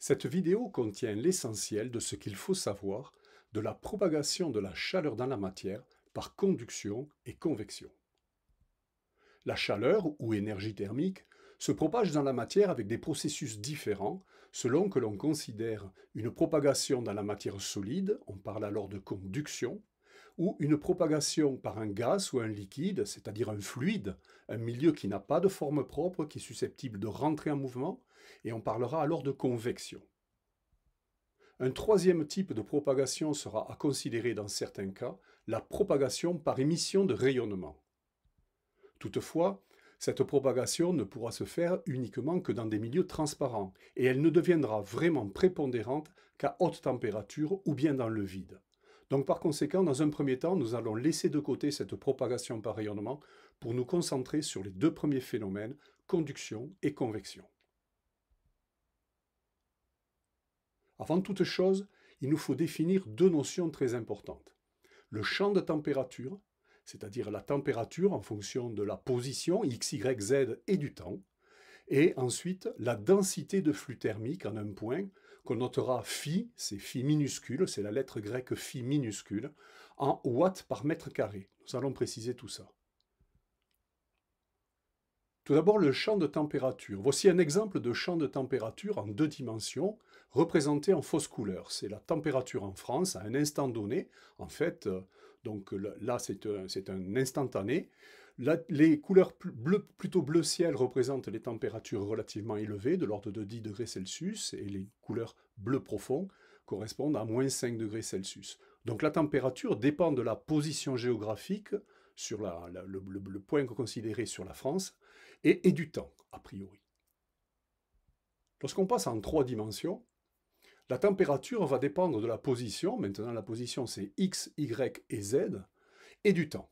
Cette vidéo contient l'essentiel de ce qu'il faut savoir de la propagation de la chaleur dans la matière par conduction et convection. La chaleur, ou énergie thermique, se propage dans la matière avec des processus différents selon que l'on considère une propagation dans la matière solide, on parle alors de conduction, ou une propagation par un gaz ou un liquide, c'est-à-dire un fluide, un milieu qui n'a pas de forme propre, qui est susceptible de rentrer en mouvement, et on parlera alors de convection. Un troisième type de propagation sera à considérer dans certains cas, la propagation par émission de rayonnement. Toutefois, cette propagation ne pourra se faire uniquement que dans des milieux transparents, et elle ne deviendra vraiment prépondérante qu'à haute température ou bien dans le vide. Donc par conséquent, dans un premier temps, nous allons laisser de côté cette propagation par rayonnement pour nous concentrer sur les deux premiers phénomènes, conduction et convection. Avant toute chose, il nous faut définir deux notions très importantes. Le champ de température, c'est-à-dire la température en fonction de la position x, y, z et du temps, et ensuite la densité de flux thermique en un point qu'on notera phi, c'est phi minuscule, c'est la lettre grecque phi minuscule, en watts par mètre carré. Nous allons préciser tout ça. Tout d'abord, le champ de température. Voici un exemple de champ de température en deux dimensions, représenté en fausse couleur. C'est la température en France à un instant donné. En fait, euh, donc là, euh, c'est un, instantané. les couleurs bleu, plutôt bleu ciel représentent les températures relativement élevées, de l'ordre de 10 degrés Celsius, et les couleurs bleu profond correspondent à moins 5 degrés Celsius. Donc la température dépend de la position géographique sur le, le, point considéré sur la France et, du temps, a priori. Lorsqu'on passe en trois dimensions, la température va dépendre de la position, maintenant la position c'est x, y et z, et du temps.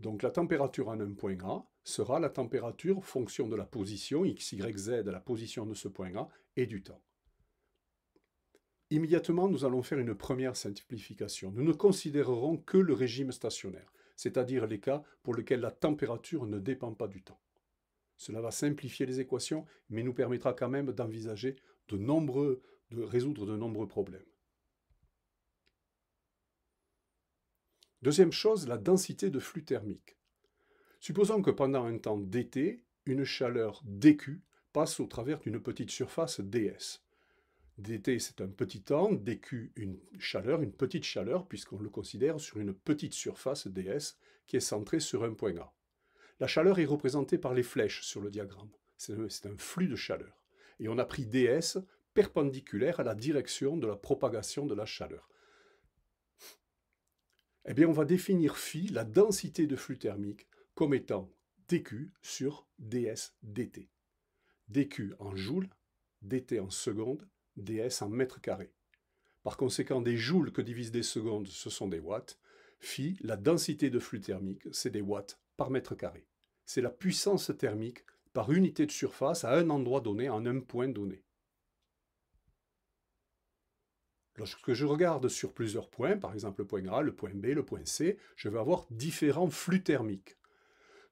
Donc la température en un point A sera la température fonction de la position x, y, z à la position de ce point A et du temps. Immédiatement, nous allons faire une première simplification. Nous ne considérerons que le régime stationnaire, c'est-à-dire les cas pour lesquels la température ne dépend pas du temps. Cela va simplifier les équations, mais nous permettra quand même d'envisager de nombreux, de résoudre de nombreux problèmes. Deuxième chose, la densité de flux thermique. Supposons que pendant un temps dT, une chaleur dQ passe au travers d'une petite surface ds. dT, c'est un petit temps, dQ, une chaleur, une petite chaleur, puisqu'on le considère sur une petite surface ds qui est centrée sur un point A. La chaleur est représentée par les flèches sur le diagramme. C'est un, flux de chaleur. Et on a pris DS perpendiculaire à la direction de la propagation de la chaleur. Eh bien, on va définir phi, la densité de flux thermique, comme étant dq sur ds dt. dq en joules, dt en secondes, ds en mètre carré. Par conséquent, des joules que divisent des secondes, ce sont des watts. Phi, la densité de flux thermique, c'est des watts par mètre carré c'est la puissance thermique par unité de surface à un endroit donné, en un point donné. Lorsque je regarde sur plusieurs points, par exemple le point A, le point B, le point C, je vais avoir différents flux thermiques.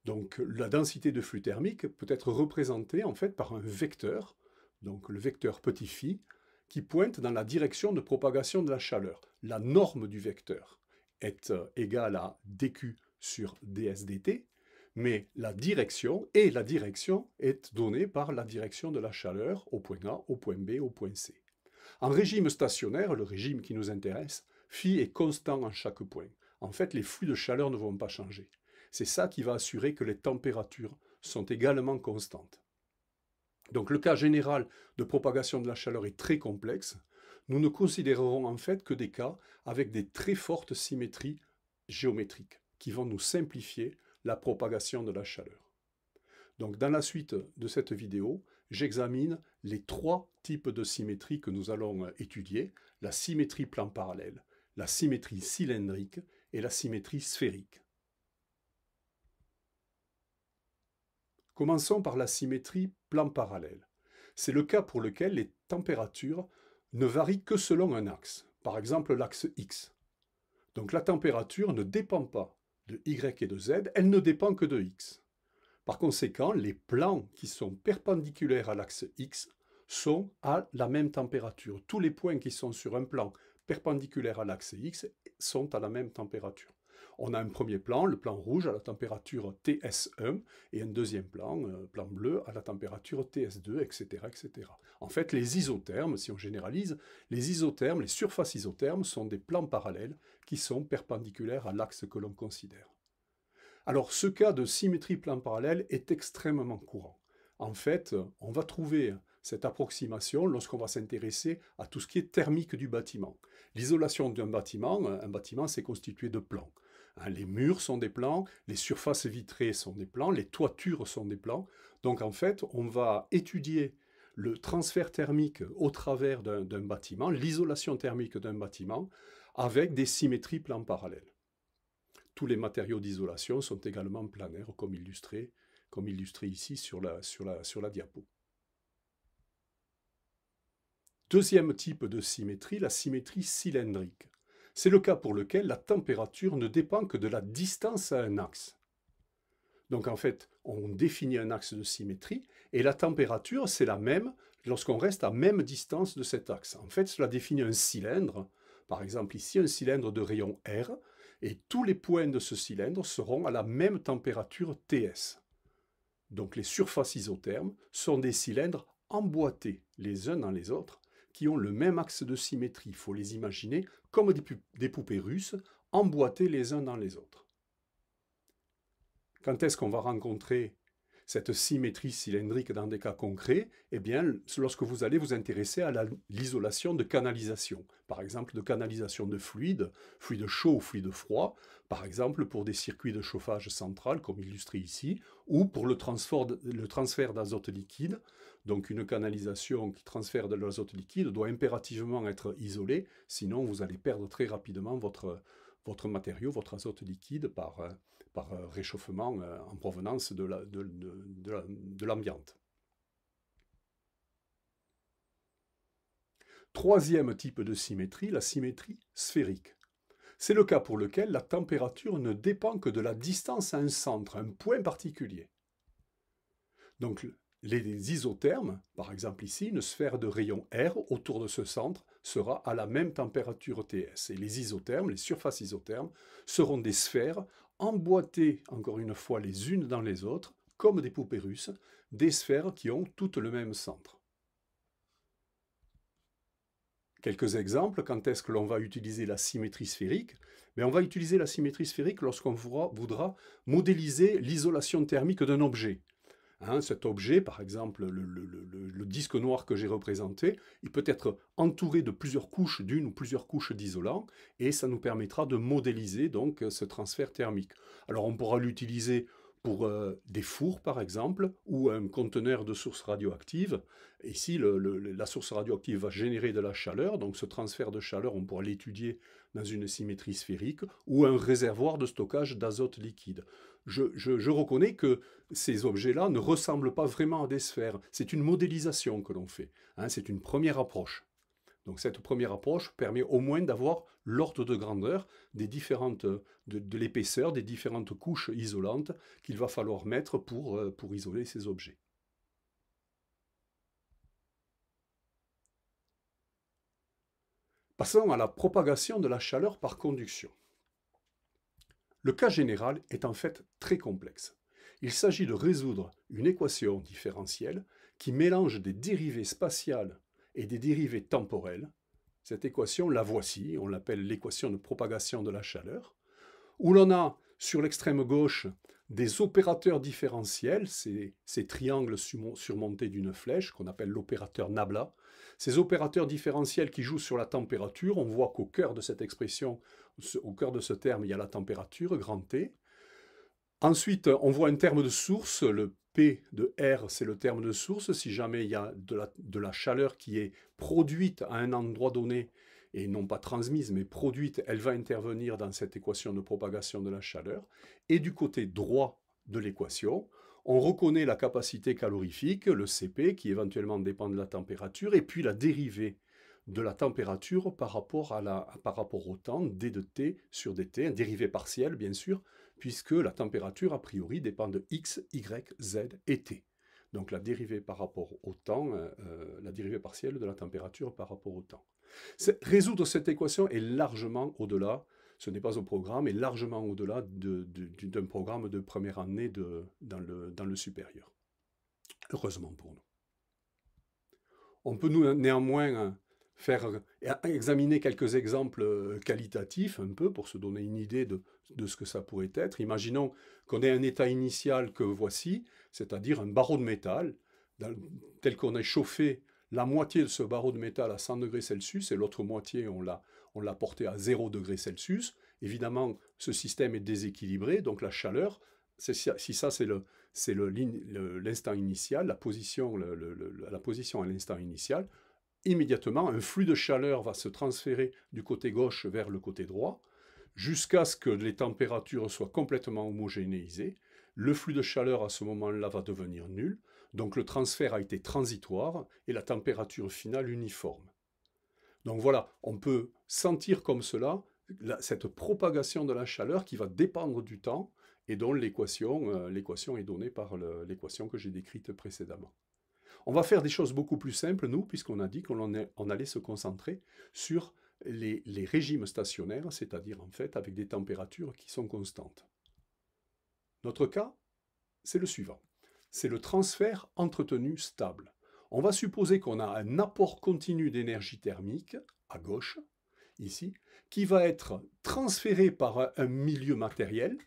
Donc la densité de flux thermique peut être représentée en fait par un vecteur, donc le vecteur petit phi, qui pointe dans la direction de propagation de la chaleur. La norme du vecteur est euh, égale à dq sur ds dt, mais la direction, et la direction est donnée par la direction de la chaleur au point A, au point B, au point C. En régime stationnaire, le régime qui nous intéresse, phi est constant en chaque point. En fait, les flux de chaleur ne vont pas changer. C'est ça qui va assurer que les températures sont également constantes. Donc le cas général de propagation de la chaleur est très complexe. Nous ne considérerons en fait que des cas avec des très fortes symétries géométriques qui vont nous simplifier la propagation de la chaleur. Donc dans la suite de cette vidéo, j'examine les trois types de symétrie que nous allons euh, étudier, la symétrie plan parallèle, la symétrie cylindrique et la symétrie sphérique. Commençons par la symétrie plan parallèle. C'est le cas pour lequel les températures ne varient que selon un axe, par exemple l'axe X. Donc la température ne dépend pas de y et de z, elle ne dépend que de x. Par conséquent, les plans qui sont perpendiculaires à l'axe x sont à la même température. Tous les points qui sont sur un plan perpendiculaire à l'axe x sont à la même température on a un premier plan, le plan rouge à la température TS1, et un deuxième plan, le euh, plan bleu, à la température TS2, etc., etc. En fait, les isothermes, si on généralise, les isothermes, les surfaces isothermes sont des plans parallèles qui sont perpendiculaires à l'axe que l'on considère. Alors, ce cas de symétrie plan parallèle est extrêmement courant. En fait, on va trouver cette approximation lorsqu'on va s'intéresser à tout ce qui est thermique du bâtiment. L'isolation d'un bâtiment, un bâtiment, c'est constitué de plans. Hein, les murs sont des plans, les surfaces vitrées sont des plans, les toitures sont des plans. Donc en fait, on va étudier le transfert thermique au travers d'un bâtiment, l'isolation thermique d'un bâtiment, avec des symétries plans parallèles. Tous les matériaux d'isolation sont également planaires, comme illustré, ici sur la diapo. Deuxième type de symétrie, la symétrie cylindrique. C'est le cas pour lequel la température ne dépend que de la distance à un axe. Donc en fait, on définit un axe de symétrie et la température, c'est la même lorsqu'on reste à même distance de cet axe. En fait, cela définit un cylindre, par exemple ici un cylindre de rayon R, et tous les points de ce cylindre seront à la même température TS. Donc les surfaces isothermes sont des cylindres emboîtés les uns dans les autres qui ont le même axe de symétrie. Il faut les imaginer comme des poupées russes, emboîtées les uns dans les autres. Quand est-ce qu'on va rencontrer cette symétrie cylindrique dans des cas concrets, eh bien, lorsque vous allez vous intéresser à l'isolation de canalisation, par exemple de canalisation de fluide, fluide chaud ou fluide froid, par exemple pour des circuits de chauffage central, comme illustré ici, ou pour le transfert, le transfert d'azote liquide. Donc une canalisation qui transfère de l'azote liquide doit impérativement être isolée, sinon vous allez perdre très rapidement votre, votre matériau, votre azote liquide par euh, par euh, réchauffement euh, en provenance de Troisième type de symétrie, la symétrie sphérique. C'est le cas pour lequel la température ne dépend que de la distance à un centre, à un point particulier. Donc les isothermes, par exemple ici, une sphère de rayon R autour de ce centre sera à la même température TS. Et les isothermes, les surfaces isothermes, seront des sphères emboîter encore une fois les unes dans les autres, comme des poupées russes, des sphères qui ont toutes le même centre. Quelques exemples, quand est-ce que l'on va utiliser la symétrie sphérique Mais ben, On va utiliser la symétrie sphérique lorsqu'on voudra modéliser l'isolation thermique d'un objet. Hein, cet objet, par exemple le, disque noir que j'ai représenté, il peut être entouré de plusieurs couches, d'une ou plusieurs couches d'isolant, et ça nous permettra de modéliser donc ce transfert thermique. Alors on pourra l'utiliser pour euh, des fours par exemple, ou un conteneur de source radioactive. Ici, la source radioactive va générer de la chaleur, donc ce transfert de chaleur, on pourra l'étudier dans une symétrie sphérique, ou un réservoir de stockage d'azote liquide je, reconnais que ces objets-là ne ressemblent pas vraiment à des sphères. C'est une modélisation que l'on fait. Hein, c'est une première approche. Donc cette première approche permet au moins d'avoir l'ordre de grandeur euh, de, l'épaisseur des différentes couches isolantes qu'il va falloir mettre pour, euh, pour isoler ces objets. Passons à la propagation de la chaleur par conduction. Le cas général est en fait très complexe. Il s'agit de résoudre une équation différentielle qui mélange des dérivées spatiales et des dérivées temporelles. Cette équation, la voici, on l'appelle l'équation de propagation de la chaleur, où l'on a sur l'extrême gauche des opérateurs différentiels, ces, ces triangles surmontés d'une flèche qu'on appelle l'opérateur Nabla. Ces opérateurs différentiels qui jouent sur la température, on voit qu'au cœur de cette expression, au cœur de ce terme, il y a la température, grand T. Ensuite, on voit un terme de source, le P de R, c'est le terme de source. Si jamais il y a de la, de la, chaleur qui est produite à un endroit donné, et non pas transmise, mais produite, elle va intervenir dans cette équation de propagation de la chaleur. Et du côté droit de l'équation, on reconnaît la capacité calorifique, le CP, qui éventuellement dépend de la température, et puis la dérivée de la température par rapport, à la, par rapport au temps d de t sur dt, un dérivé partiel bien sûr, puisque la température a priori dépend de x, y, z et t. Donc la dérivée par rapport au temps, euh, euh, la dérivée partielle de la température par rapport au temps. Résoudre cette équation est largement au-delà, ce n'est pas au programme, est largement au-delà d'un programme de première année de, dans, le, dans le supérieur. Heureusement pour nous. On peut nous néanmoins faire e-, examiner quelques exemples euh, qualitatifs un peu pour se donner une idée de, ce que ça pourrait être. Imaginons qu'on ait un état initial que voici, c'est-à-dire un barreau de métal tel qu'on a chauffé la moitié de ce barreau de métal à 100 degrés Celsius et l'autre moitié on l'a on l'a porté à 0 degrés Celsius. Évidemment, ce système est déséquilibré, donc la chaleur si ça c'est le c'est l'instant initial, la position, la position à l'instant initial, immédiatement, un flux de chaleur va se transférer du côté gauche vers le côté droit, jusqu'à ce que les températures soient complètement homogénéisées. Le flux de chaleur à ce moment-là va devenir nul, donc le transfert a été transitoire et la température finale uniforme. Donc voilà, on peut sentir comme cela cette propagation de la chaleur qui va dépendre du temps et dont l'équation euh, est donnée par l'équation que j'ai décrite précédemment. On va faire des choses beaucoup plus simples, nous, puisqu'on a dit qu'on allait se concentrer sur les, régimes stationnaires, c'est-à-dire en fait avec des températures qui sont constantes. Notre cas, c'est le suivant. C'est le transfert entretenu stable. On va supposer qu'on a un apport continu d'énergie thermique, à gauche, ici, qui va être transféré par un milieu matériel,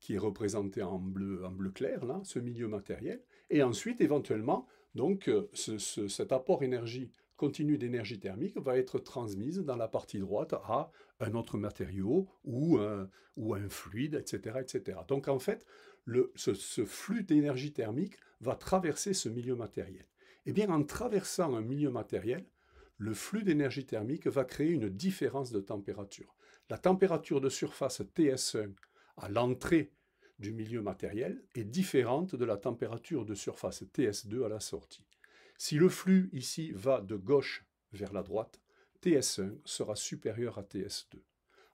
qui est représenté en bleu, en bleu clair, là, ce milieu matériel, et ensuite éventuellement donc euh, cet apport énergie continue d'énergie thermique va être transmise dans la partie droite à un autre matériau ou un, fluide, etc., etc. Donc en fait, ce, flux d'énergie thermique va traverser ce milieu matériel. Eh bien, en traversant un milieu matériel, le flux d'énergie thermique va créer une différence de température. La température de surface TS1 à l'entrée du milieu matériel est différente de la température de surface TS2 à la sortie. Si le flux ici va de gauche vers la droite, TS1 sera supérieur à TS2.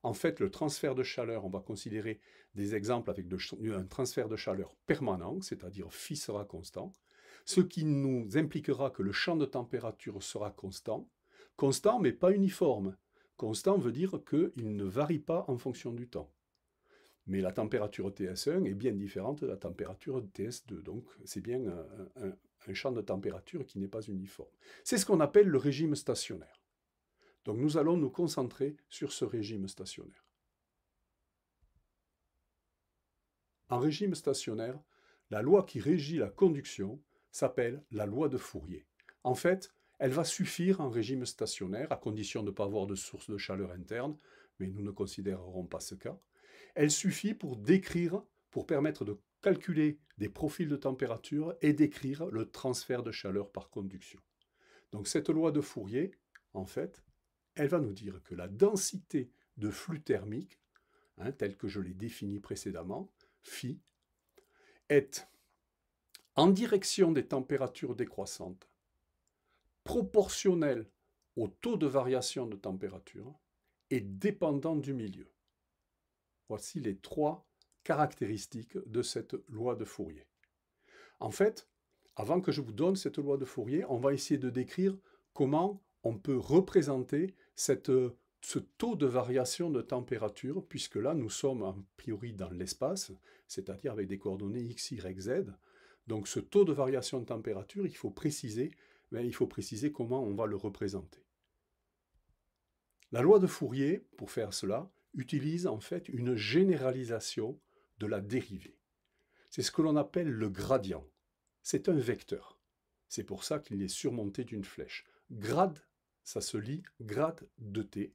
En fait, le transfert de chaleur, on va considérer des exemples avec un transfert de chaleur permanent, c'est-à-dire phi sera constant, ce qui nous impliquera que le champ de température sera constant, constant mais pas uniforme. Constant veut dire qu'il ne varie pas en fonction du temps. Mais la température TS1 est bien différente de la température TS2. Donc c'est bien un, champ de température qui n'est pas uniforme. C'est ce qu'on appelle le régime stationnaire. Donc nous allons nous concentrer sur ce régime stationnaire. En régime stationnaire, la loi qui régit la conduction s'appelle la loi de Fourier. En fait, elle va suffire en régime stationnaire, à condition de ne pas avoir de source de chaleur interne, mais nous ne considérerons pas ce cas. Elle suffit pour décrire, pour permettre de calculer des profils de température et décrire le transfert de chaleur par conduction. Donc cette loi de Fourier, en fait, elle va nous dire que la densité de flux thermique, hein, telle que je l'ai définie précédemment, phi, est en direction des températures décroissantes, proportionnelle au taux de variation de température et dépendant du milieu. Voici les trois caractéristiques de cette loi de Fourier. En fait, avant que je vous donne cette loi de Fourier, on va essayer de décrire comment on peut représenter ce taux de variation de température, puisque là, nous sommes a priori dans l'espace, c'est-à-dire avec des coordonnées x, y, z. Donc ce taux de variation de température, il faut préciser, mais ben, il faut préciser comment on va le représenter. La loi de Fourier, pour faire cela, utilise en fait une généralisation de la dérivée. C'est ce que l'on appelle le gradient. C'est un vecteur. C'est pour ça qu'il est surmonté d'une flèche. Grade, ça se lit grade de t.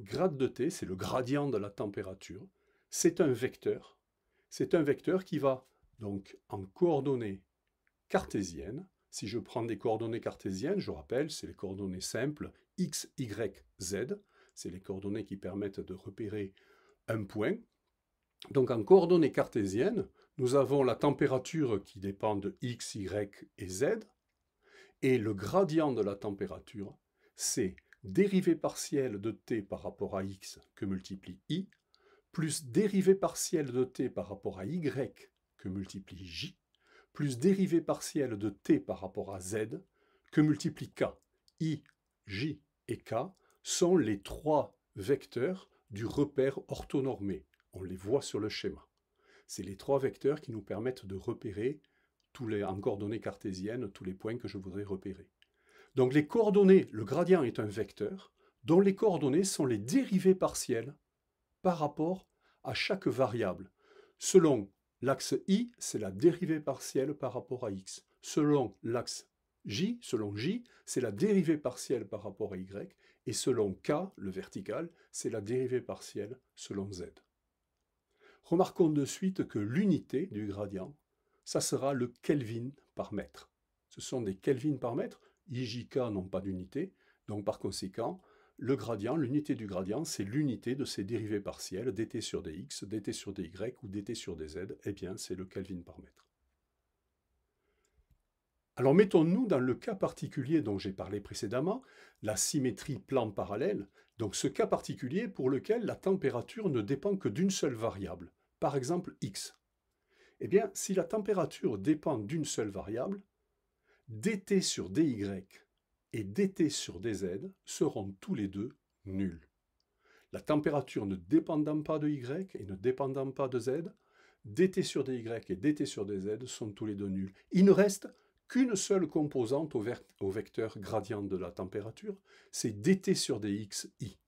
Grade de t, c'est le gradient de la température. C'est un vecteur. C'est un vecteur qui va donc en coordonnées cartésiennes. Si je prends des coordonnées cartésiennes, je rappelle, c'est les coordonnées simples x, y, z. C'est les coordonnées qui permettent de repérer un point. Donc en coordonnées cartésiennes, nous avons la température qui dépend de x, y et z, et le gradient de la température, c'est dérivée partielle de t par rapport à x que multiplie i, plus dérivée partielle de t par rapport à y que multiplie j, plus dérivée partielle de t par rapport à z que multiplie k. i, j et k sont les trois vecteurs du repère orthonormé. On les voit sur le schéma. C'est les trois vecteurs qui nous permettent de repérer tous les, en coordonnées cartésiennes tous les points que je voudrais repérer. Donc les coordonnées, le gradient est un vecteur dont les coordonnées sont les dérivées partielles par rapport à chaque variable. Selon l'axe i, c'est la dérivée partielle par rapport à x. Selon l'axe j, selon j, c'est la dérivée partielle par rapport à y. Et selon K, le vertical, c'est la dérivée partielle selon Z. Remarquons de suite que l'unité du gradient, ça sera le Kelvin par mètre. Ce sont des Kelvin par mètre, IJK n'ont pas d'unité, donc par conséquent, le gradient, l'unité du gradient, c'est l'unité de ces dérivées partielles, dt sur dx, dt sur dy ou dt sur dz, eh bien c'est le Kelvin par mètre. Alors mettons-nous dans le cas particulier dont j'ai parlé précédemment, la symétrie plan parallèle, donc ce cas particulier pour lequel la température ne dépend que d'une seule variable, par exemple x. Eh bien, si la température dépend d'une seule variable, dt sur dy et dt sur dz seront tous les deux nuls. La température ne dépendant pas de y et ne dépendant pas de z, dt sur dy et dt sur dz sont tous les deux nuls. Il ne reste qu'une seule composante au, vecteur gradient de la température, c'est dt sur dx i.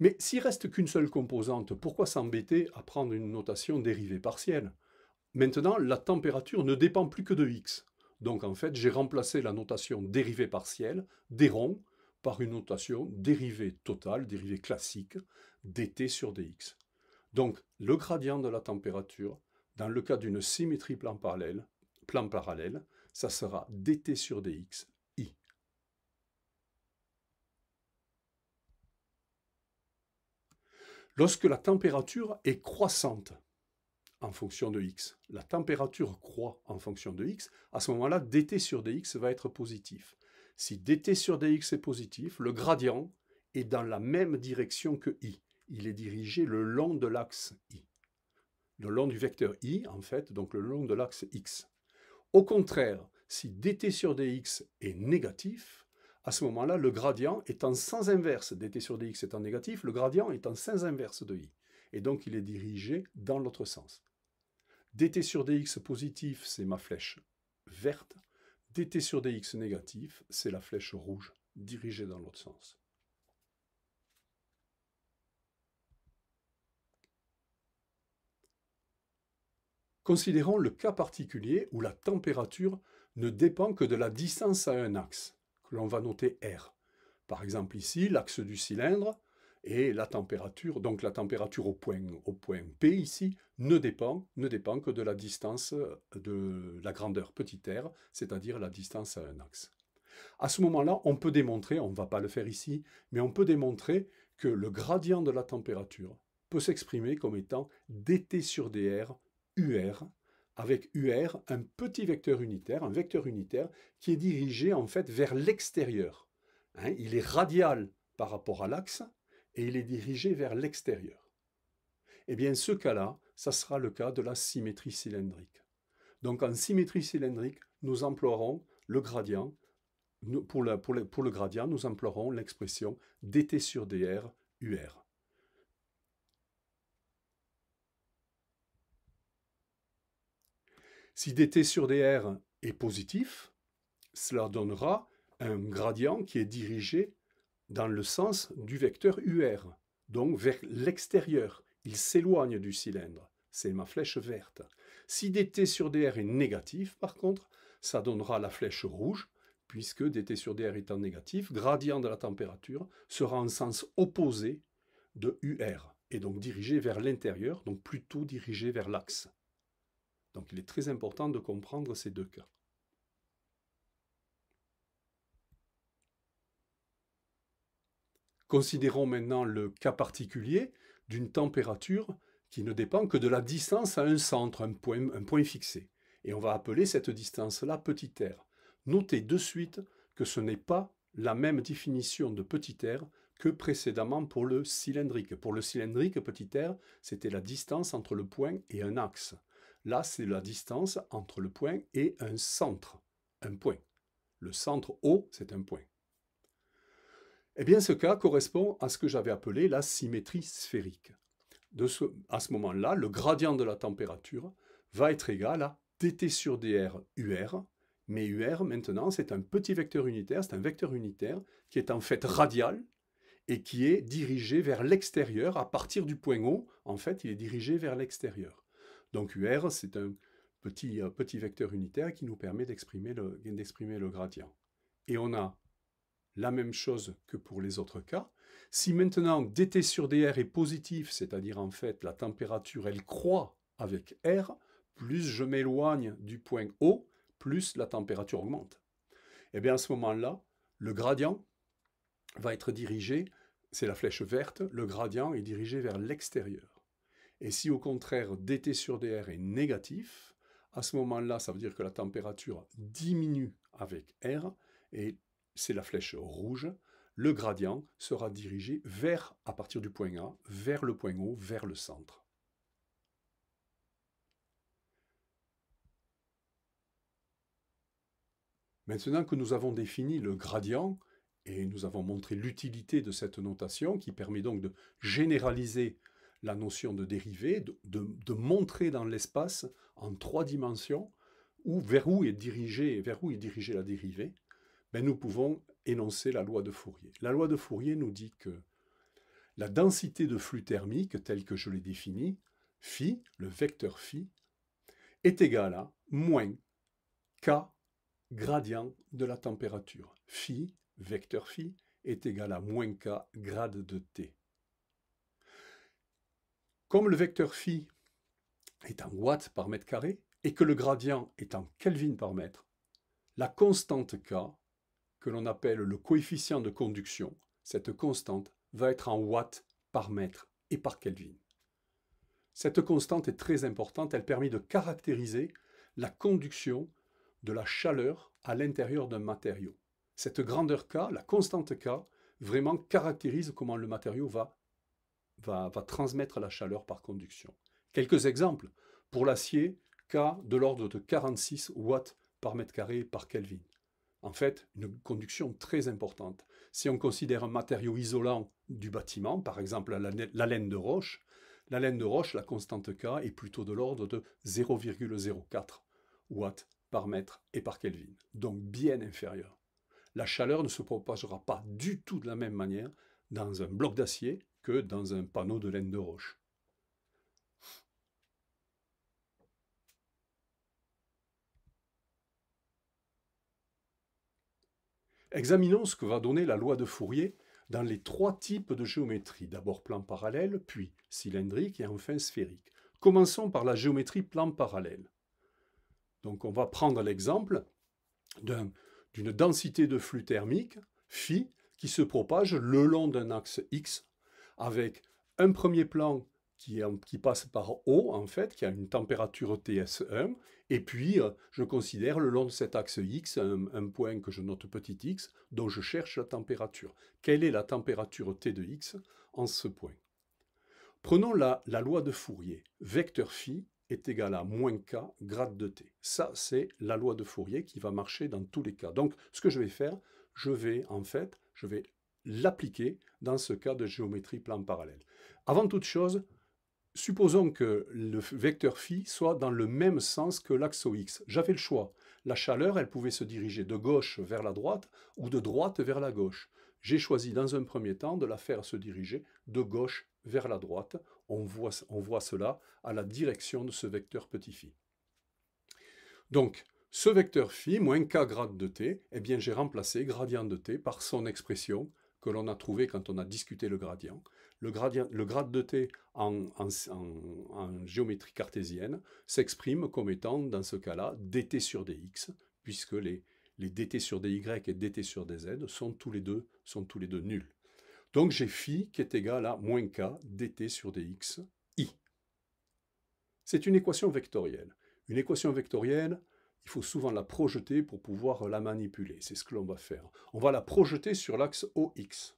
Mais s'il reste qu'une seule composante, pourquoi s'embêter à prendre une notation dérivée partielle Maintenant, la température ne dépend plus que de x. Donc en fait, j'ai remplacé la notation dérivée partielle, des ronds, par une notation dérivée totale, dérivée classique, dt sur dx. Donc le gradient de la température, dans le cas d'une symétrie plan parallèle, plan parallèle ça sera dt sur dx i. Lorsque la température est croissante en fonction de x, la température croît en fonction de x, à ce moment-là, dt sur dx va être positif. Si dt sur dx est positif, le gradient est dans la même direction que i. Il est dirigé le long de l'axe i le long du vecteur i, en fait, donc le long de l'axe x. Au contraire, si dt sur dx est négatif, à ce moment-là, le gradient étant sans inverse, dt sur dx étant négatif, le gradient est étant sans inverse de i. Et donc, il est dirigé dans l'autre sens. dt sur dx positif, c'est ma flèche verte. dt sur dx négatif, c'est la flèche rouge, dirigée dans l'autre sens. Considérons le cas particulier où la température ne dépend que de la distance à un axe, que l'on va noter R. Par exemple ici, l'axe du cylindre et la température, donc la température au point, P ici, ne dépend, ne dépend que de la distance de la grandeur r, c'est-à-dire la distance à un axe. À ce moment-là, on peut démontrer, on ne va pas le faire ici, mais on peut démontrer que le gradient de la température peut s'exprimer comme étant dt sur dr avec UR, un petit vecteur unitaire, un vecteur unitaire qui est dirigé en fait vers l'extérieur. Hein, il est radial par rapport à l'axe et il est dirigé vers l'extérieur. Eh bien, ce cas-là, ça sera le cas de la symétrie cylindrique. Donc, en symétrie cylindrique, nous emploierons le gradient. Pour, pour le gradient, nous emploierons l'expression dt sur dr UR. Si dt sur dr est positif, cela donnera un gradient qui est dirigé dans le sens du vecteur UR, donc vers l'extérieur. Il s'éloigne du cylindre. C'est ma flèche verte. Si dt sur dr est négatif, par contre, ça donnera la flèche rouge, puisque dt sur dr étant négatif, gradient de la température sera en sens opposé de UR, et donc dirigé vers l'intérieur, donc plutôt dirigé vers l'axe. Donc il est très important de comprendre ces deux cas. Considérons maintenant le cas particulier d'une température qui ne dépend que de la distance à un centre, un point, fixé. Et on va appeler cette distance-là petit r. Notez de suite que ce n'est pas la même définition de petit r que précédemment pour le cylindrique. Pour le cylindrique, petit r, c'était la distance entre le point et un axe. Là, c'est la distance entre le point et un centre, un point. Le centre O, c'est un point. Eh bien, ce cas correspond à ce que j'avais appelé la symétrie sphérique. à ce moment-là, le gradient de la température va être égal à dt sur dr UR, mais UR, maintenant, c'est un petit vecteur unitaire, c'est un vecteur unitaire qui est en fait radial et qui est dirigé vers l'extérieur à partir du point O. En fait, il est dirigé vers l'extérieur. Donc UR, c'est un petit, euh, petit vecteur unitaire qui nous permet d'exprimer le, le gradient. Et on a la même chose que pour les autres cas. Si maintenant dT sur dr est positif, c'est-à-dire en fait la température elle croît avec R, plus je m'éloigne du point O, plus la température augmente. Et eh bien à ce moment-là, le gradient va être dirigé, c'est la flèche verte, le gradient est dirigé vers l'extérieur. Et si au contraire dT sur dR est négatif, à ce moment-là, ça veut dire que la température diminue avec R, et c'est la flèche rouge, le gradient sera dirigé vers, à partir du point A, vers le point O, vers le centre. Maintenant que nous avons défini le gradient, et nous avons montré l'utilité de cette notation qui permet donc de généraliser la notion de dérivée, de, montrer dans l'espace en trois dimensions où, vers où est dirigée, vers où est dirigée la dérivée, ben, nous pouvons énoncer la loi de Fourier. La loi de Fourier nous dit que la densité de flux thermique, telle que je l'ai définie, phi, le vecteur phi, est égale à moins k gradient de la température. Phi, vecteur phi, est égal à moins k grade de t. Comme le vecteur phi est en watts par mètre carré et que le gradient est en Kelvin par mètre, la constante K, que l'on appelle le coefficient de conduction, cette constante va être en watts par mètre et par Kelvin. Cette constante est très importante, elle permet de caractériser la conduction de la chaleur à l'intérieur d'un matériau. Cette grandeur K, la constante K, vraiment caractérise comment le matériau va va, transmettre la chaleur par conduction. Quelques exemples. Pour l'acier, K de l'ordre de 46 watts par mètre carré par Kelvin. En fait, une conduction très importante. Si on considère un matériau isolant du bâtiment, par exemple la, laine de roche, la laine de roche, la constante K, est plutôt de l'ordre de 0,04 watts par mètre et par Kelvin, donc bien inférieure. La chaleur ne se propagera pas du tout de la même manière dans un bloc d'acier dans un panneau de laine de roche. Examinons ce que va donner la loi de Fourier dans les trois types de géométrie, d'abord plan parallèle, puis cylindrique et enfin sphérique. Commençons par la géométrie plan parallèle. Donc on va prendre l'exemple d'une densité de flux thermique, Φ qui se propage le long d'un axe X avec un premier plan qui, passe par O, en fait, qui a une température TS1. Et puis, euh, je considère le long de cet axe X un, point que je note petit x, dont je cherche la température. Quelle est la température T de x en ce point Prenons la, loi de Fourier. Vecteur phi est égal à moins k grade de t. Ça, c'est la loi de Fourier qui va marcher dans tous les cas. Donc, ce que je vais faire, je vais en fait, je vais l'appliquer dans ce cas de géométrie plan parallèle. Avant toute chose, supposons que le vecteur phi soit dans le même sens que l'axe OX. J'avais le choix. La chaleur, elle pouvait se diriger de gauche vers la droite ou de droite vers la gauche. J'ai choisi dans un premier temps de la faire se diriger de gauche vers la droite. On voit, cela à la direction de ce vecteur petit phi. Donc, ce vecteur phi moins k de t, eh bien j'ai remplacé gradient de t par son expression que l'on a trouvé quand on a discuté le gradient. Le, gradient, le grade de t en, géométrie cartésienne s'exprime comme étant, dans ce cas-là, dt sur dx, puisque les, les dt sur dy et dt sur dz sont tous les deux, sont tous les deux nuls. Donc j'ai phi qui est égal à moins k dt sur dx i. C'est une équation vectorielle. Une équation vectorielle, il faut souvent la projeter pour pouvoir la manipuler. C'est ce que l'on va faire. On va la projeter sur l'axe OX.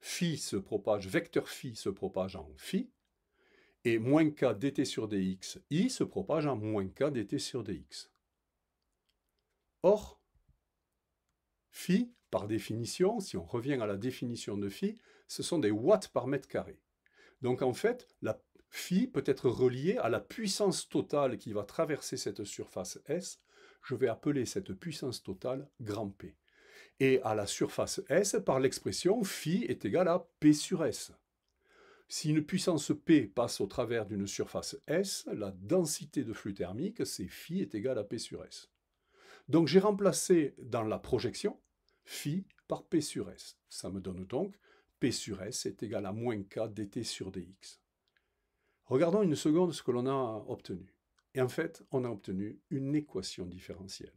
Phi se propage, vecteur phi se propage en phi, et moins k dt sur dx, i se propage en moins k dt sur dx. Or, phi, par définition, si on revient à la définition de phi, ce sont des watts par mètre carré. Donc en fait, la Phi peut être relié à la puissance totale qui va traverser cette surface S. Je vais appeler cette puissance totale grand P. Et à la surface S, par l'expression phi est égal à P sur S. Si une puissance P passe au travers d'une surface S, la densité de flux thermique, c'est phi est égale à P sur S. Donc j'ai remplacé dans la projection phi par P sur S. Ça me donne donc P sur S est égal à moins K dt sur dx. Regardons une seconde ce que l'on a obtenu. Et en fait, on a obtenu une équation différentielle.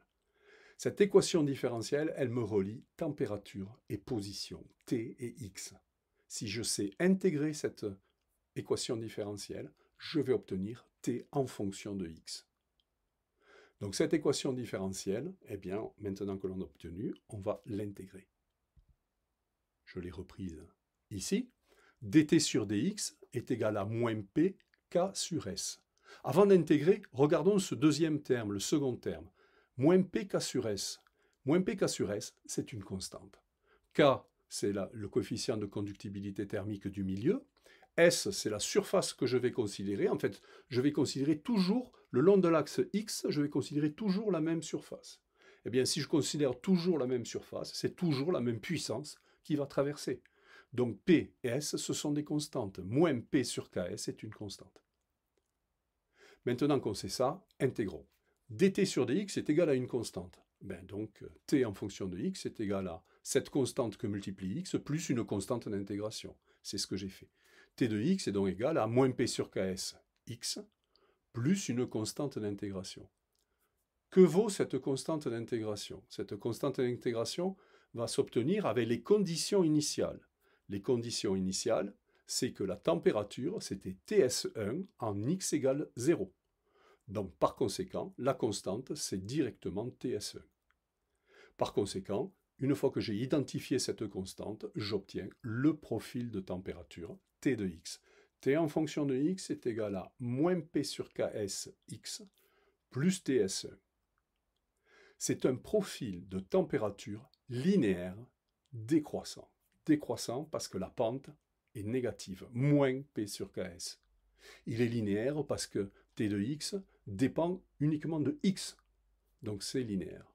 Cette équation différentielle, elle me relie température et position, T et X. Si je sais intégrer cette équation différentielle, je vais obtenir T en fonction de X. Donc cette équation différentielle, eh bien, maintenant que l'on a obtenu, on va l'intégrer. Je l'ai reprise ici. dt sur dx, est égal à moins P K sur S. Avant d'intégrer, regardons ce deuxième terme, le second terme. Moins P sur S. Moins P sur S, c'est une constante. K, c'est le coefficient de conductibilité thermique du milieu. S, c'est la surface que je vais considérer. En fait, je vais considérer toujours, le long de l'axe X, je vais considérer toujours la même surface. Eh bien, si je considère toujours la même surface, c'est toujours la même puissance qui va traverser. Donc P et S, ce sont des constantes. Moins P sur KS est une constante. Maintenant qu'on sait ça, intégrons. dt sur dx est égal à une constante. Ben donc, t en fonction de x est égal à cette constante que multiplie x plus une constante d'intégration. C'est ce que j'ai fait. t de x est donc égal à moins p sur ks x plus une constante d'intégration. Que vaut cette constante d'intégration Cette constante d'intégration va s'obtenir avec les conditions initiales les conditions initiales, c'est que la température, c'était TS1 en X égale 0. Donc par conséquent, la constante, c'est directement tse Par conséquent, une fois que j'ai identifié cette constante, j'obtiens le profil de température T de X. T en fonction de X est égal à moins P sur Ks X plus ts C'est un profil de température linéaire décroissant décroissant parce que la pente est négative, moins P sur Ks. Il est linéaire parce que T de x dépend uniquement de x, donc c'est linéaire.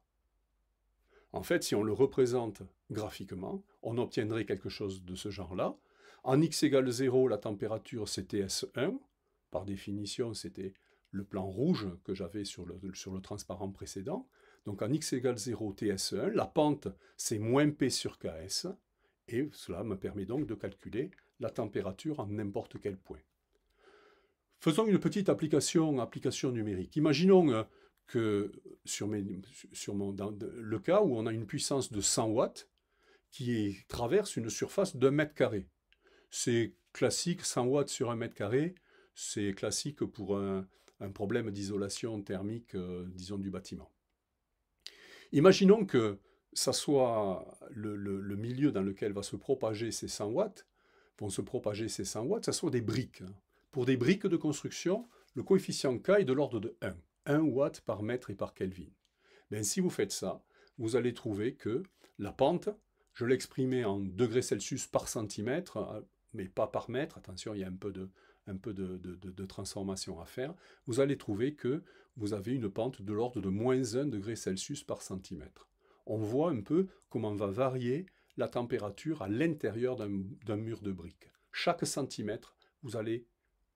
En fait, si on le représente graphiquement, on obtiendrait quelque chose de ce genre-là. En x égale 0, la température c'est ts 1 Par définition, c'était le plan rouge que j'avais sur le, sur le transparent précédent. Donc en x égale 0, TS1, la pente, c'est moins P sur KS. Et cela me permet donc de calculer la température en n'importe quel point. Faisons une petite application, application numérique. Imaginons euh, que sur, dans le cas où on a une puissance de 100 watts qui traverse une surface d'un mètre carré. C'est classique, 100 watts sur un mètre carré, c'est classique pour un, problème d'isolation thermique, euh, disons, du bâtiment. Imaginons que ça soit le, milieu dans lequel va se propager ces 100 watts, vont se propager ces 100 watts, ça soit des briques. Hein. Pour des briques de construction, le coefficient K est de l'ordre de 1. 1 watt par mètre et par Kelvin. Ben, si vous faites ça, vous allez trouver que la pente, je l'exprimais en degrés Celsius par centimètre, euh, mais pas par mètre, attention, il y a un peu de, de transformation à faire, vous allez trouver que vous avez une pente de l'ordre de moins 1 degré Celsius par centimètre on voit un peu comment va varier la température à l'intérieur d'un mur de briques. Chaque centimètre, vous allez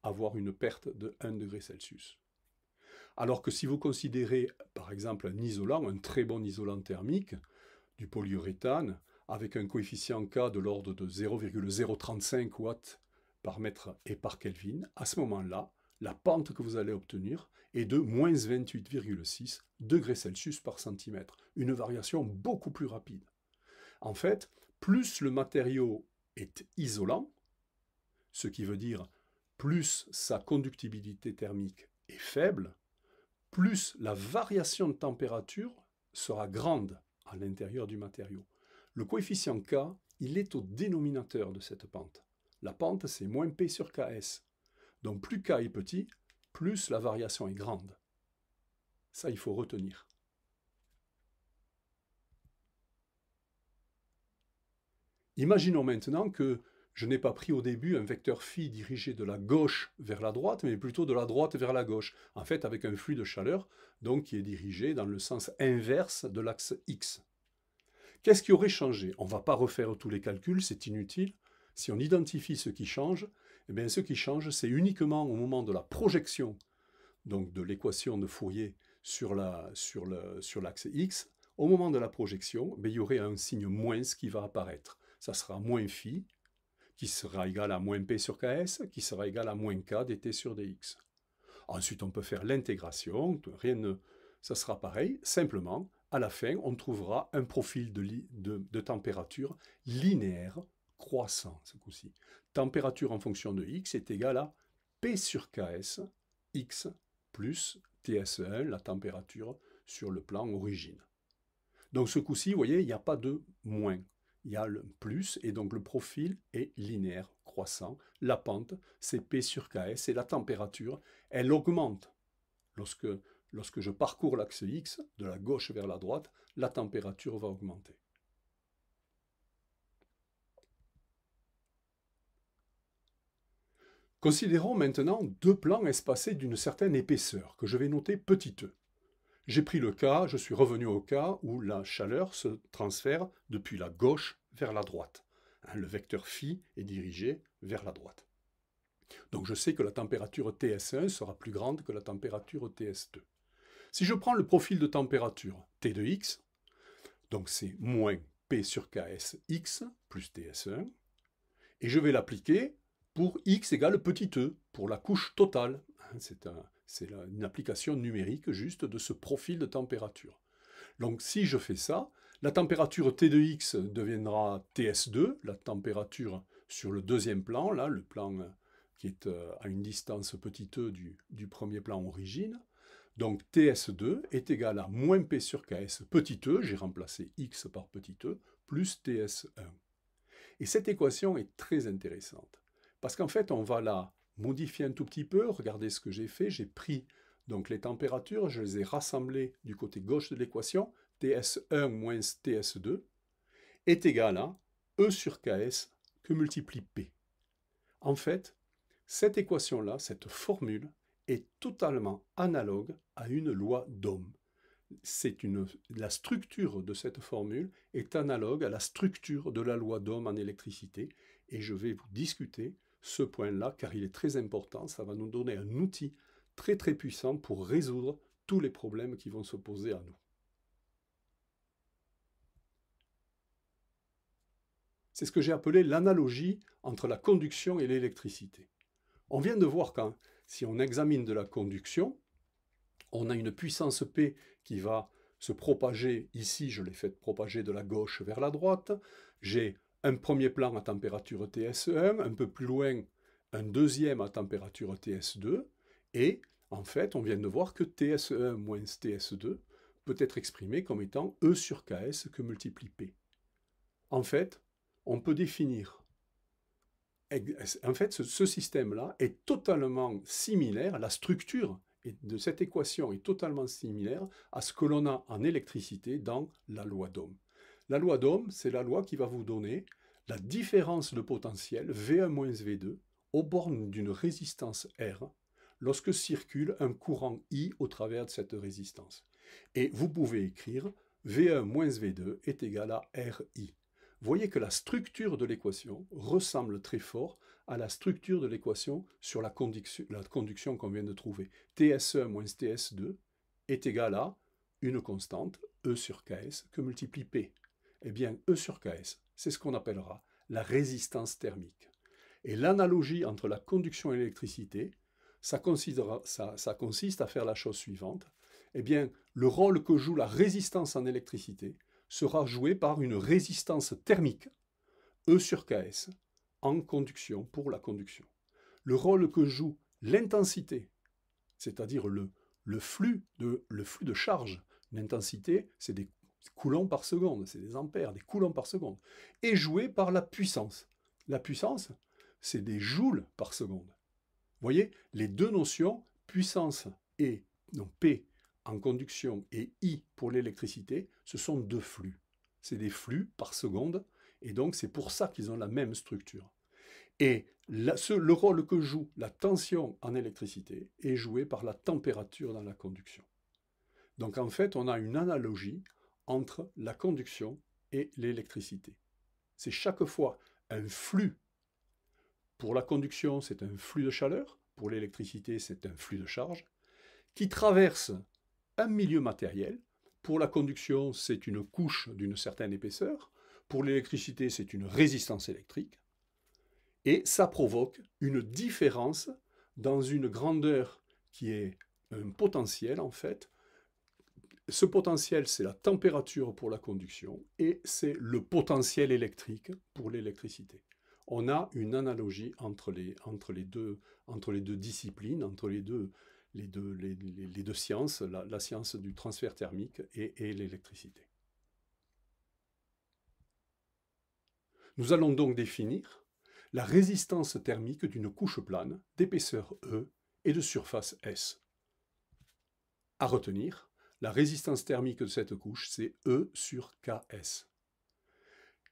avoir une perte de 1 degré Celsius. Alors que si vous considérez par exemple un isolant, un très bon isolant thermique, du polyuréthane, avec un coefficient K de l'ordre de 0,035 watts par mètre et par Kelvin, à ce moment-là, la pente que vous allez obtenir est de moins 28,6 degrés Celsius par centimètre, une variation beaucoup plus rapide. En fait, plus le matériau est isolant, ce qui veut dire plus sa conductibilité thermique est faible, plus la variation de température sera grande à l'intérieur du matériau. Le coefficient K, il est au dénominateur de cette pente. La pente, c'est moins P sur Ks. Donc plus k est petit, plus la variation est grande. Ça, il faut retenir. Imaginons maintenant que je n'ai pas pris au début un vecteur phi dirigé de la gauche vers la droite, mais plutôt de la droite vers la gauche, en fait avec un flux de chaleur donc qui est dirigé dans le sens inverse de l'axe x. Qu'est-ce qui aurait changé On ne va pas refaire tous les calculs, c'est inutile. Si on identifie ce qui change, eh ce qui change, c'est uniquement au moment de la projection, donc de l'équation de Fourier sur l'axe x, au moment de la projection, eh il y aurait un signe moins qui va apparaître. Ça sera moins phi, qui sera égal à moins p sur ks, qui sera égal à moins k dt sur dx. Ensuite, on peut faire l'intégration, rien ne... Ça sera pareil, simplement, à la fin, on trouvera un profil de température linéaire croissant, ce coup-ci. Température en fonction de x est égale à P sur Ks, x plus tse 1 la température sur le plan origine. Donc ce coup-ci, vous voyez, il n'y a pas de moins. Il y a le plus, et donc le profil est linéaire, croissant. La pente, c'est P sur Ks, et la température, elle augmente. Lorsque, lorsque je parcours l'axe X, de la gauche vers la droite, la température va augmenter. Considérons maintenant deux plans espacés d'une certaine épaisseur, que je vais noter petit e. J'ai pris le cas, je suis revenu au cas où la chaleur se transfère depuis la gauche vers la droite. Hein, le vecteur phi est dirigé vers la droite. Donc je sais que la température TS1 sera plus grande que la température TS2. Si je prends le profil de température T de x, donc c'est moins P sur KS x plus TS1, et je vais l'appliquer pour x égale petit e, pour la couche totale. C'est une application numérique juste de ce profil de température. Donc si je fais ça, la température T de x deviendra TS2, la température sur le deuxième plan, là, le plan qui est euh, à une distance petit e du, du premier plan origine. Donc TS2 est égal à moins P sur KS petit e, j'ai remplacé x par petit e, plus TS1. Et cette équation est très intéressante. Parce qu'en fait, on va la modifier un tout petit peu. Regardez ce que j'ai fait. J'ai pris donc les températures, je les ai rassemblées du côté gauche de l'équation. TS1 moins TS2 est égal à E sur KS que multiplie P. En fait, cette équation-là, cette formule, est totalement analogue à une loi d'Ohm. une, la structure de cette formule est analogue à la structure de la loi d'Ohm en électricité et je vais vous discuter ce point-là, car il est très important. Ça va nous donner un outil très très puissant pour résoudre tous les problèmes qui vont se poser à nous. C'est ce que j'ai appelé l'analogie entre la conduction et l'électricité. On vient de voir quand, si on examine de la conduction, on a une puissance P qui va se propager. Ici, je l'ai fait propager de la gauche vers la droite. J'ai un premier plan à température TS1, e un peu plus loin, un deuxième à température TS2, et en fait, on vient de voir que TS1 e moins TS2 peut être exprimé comme étant E sur KS que multiplie P. En fait, on peut définir. En fait, ce, ce système-là est totalement similaire, la structure de cette équation est totalement similaire à ce que l'on a en électricité dans la loi d'Ohm. La loi d'Ohm, c'est la loi qui va vous donner la différence de potentiel V1-V2 aux bornes d'une résistance R lorsque circule un courant I au travers de cette résistance. Et vous pouvez écrire V1-V2 est égal à RI. Voyez que la structure de l'équation ressemble très fort à la structure de l'équation sur la conduction, la conduction qu'on vient de trouver. TS1-TS2 est égal à une constante E sur Ks que multiplie P. Eh bien, E sur Ks, c'est ce qu'on appellera la résistance thermique. Et l'analogie entre la conduction et l'électricité, ça, consiste à faire la chose suivante. Eh bien, le rôle que joue la résistance en électricité sera joué par une résistance thermique, E sur Ks, en conduction pour la conduction. Le rôle que joue l'intensité, c'est-à-dire le, flux de, le flux de charge, l'intensité, c'est des coulombs par seconde, c'est des ampères, des coulombs par seconde, est joué par la puissance. La puissance, c'est des joules par seconde. Vous voyez, les deux notions, puissance et, donc P en conduction et I pour l'électricité, ce sont deux flux. C'est des flux par seconde, et donc c'est pour ça qu'ils ont la même structure. Et le rôle que joue la tension en électricité est joué par la température dans la conduction. Donc en fait, on a une analogie entre la conduction et l'électricité. C'est chaque fois un flux. Pour la conduction, c'est un flux de chaleur, pour l'électricité, c'est un flux de charge, qui traverse un milieu matériel. Pour la conduction, c'est une couche d'une certaine épaisseur, pour l'électricité, c'est une résistance électrique, et ça provoque une différence dans une grandeur qui est un potentiel, en fait, ce potentiel, c'est la température pour la conduction et c'est le potentiel électrique pour l'électricité. On a une analogie entre les, deux, disciplines, entre les deux, sciences, la, science du transfert thermique et, et l'électricité. Nous allons donc définir la résistance thermique d'une couche plane d'épaisseur E et de surface S. À retenir, la résistance thermique de cette couche, c'est E sur Ks.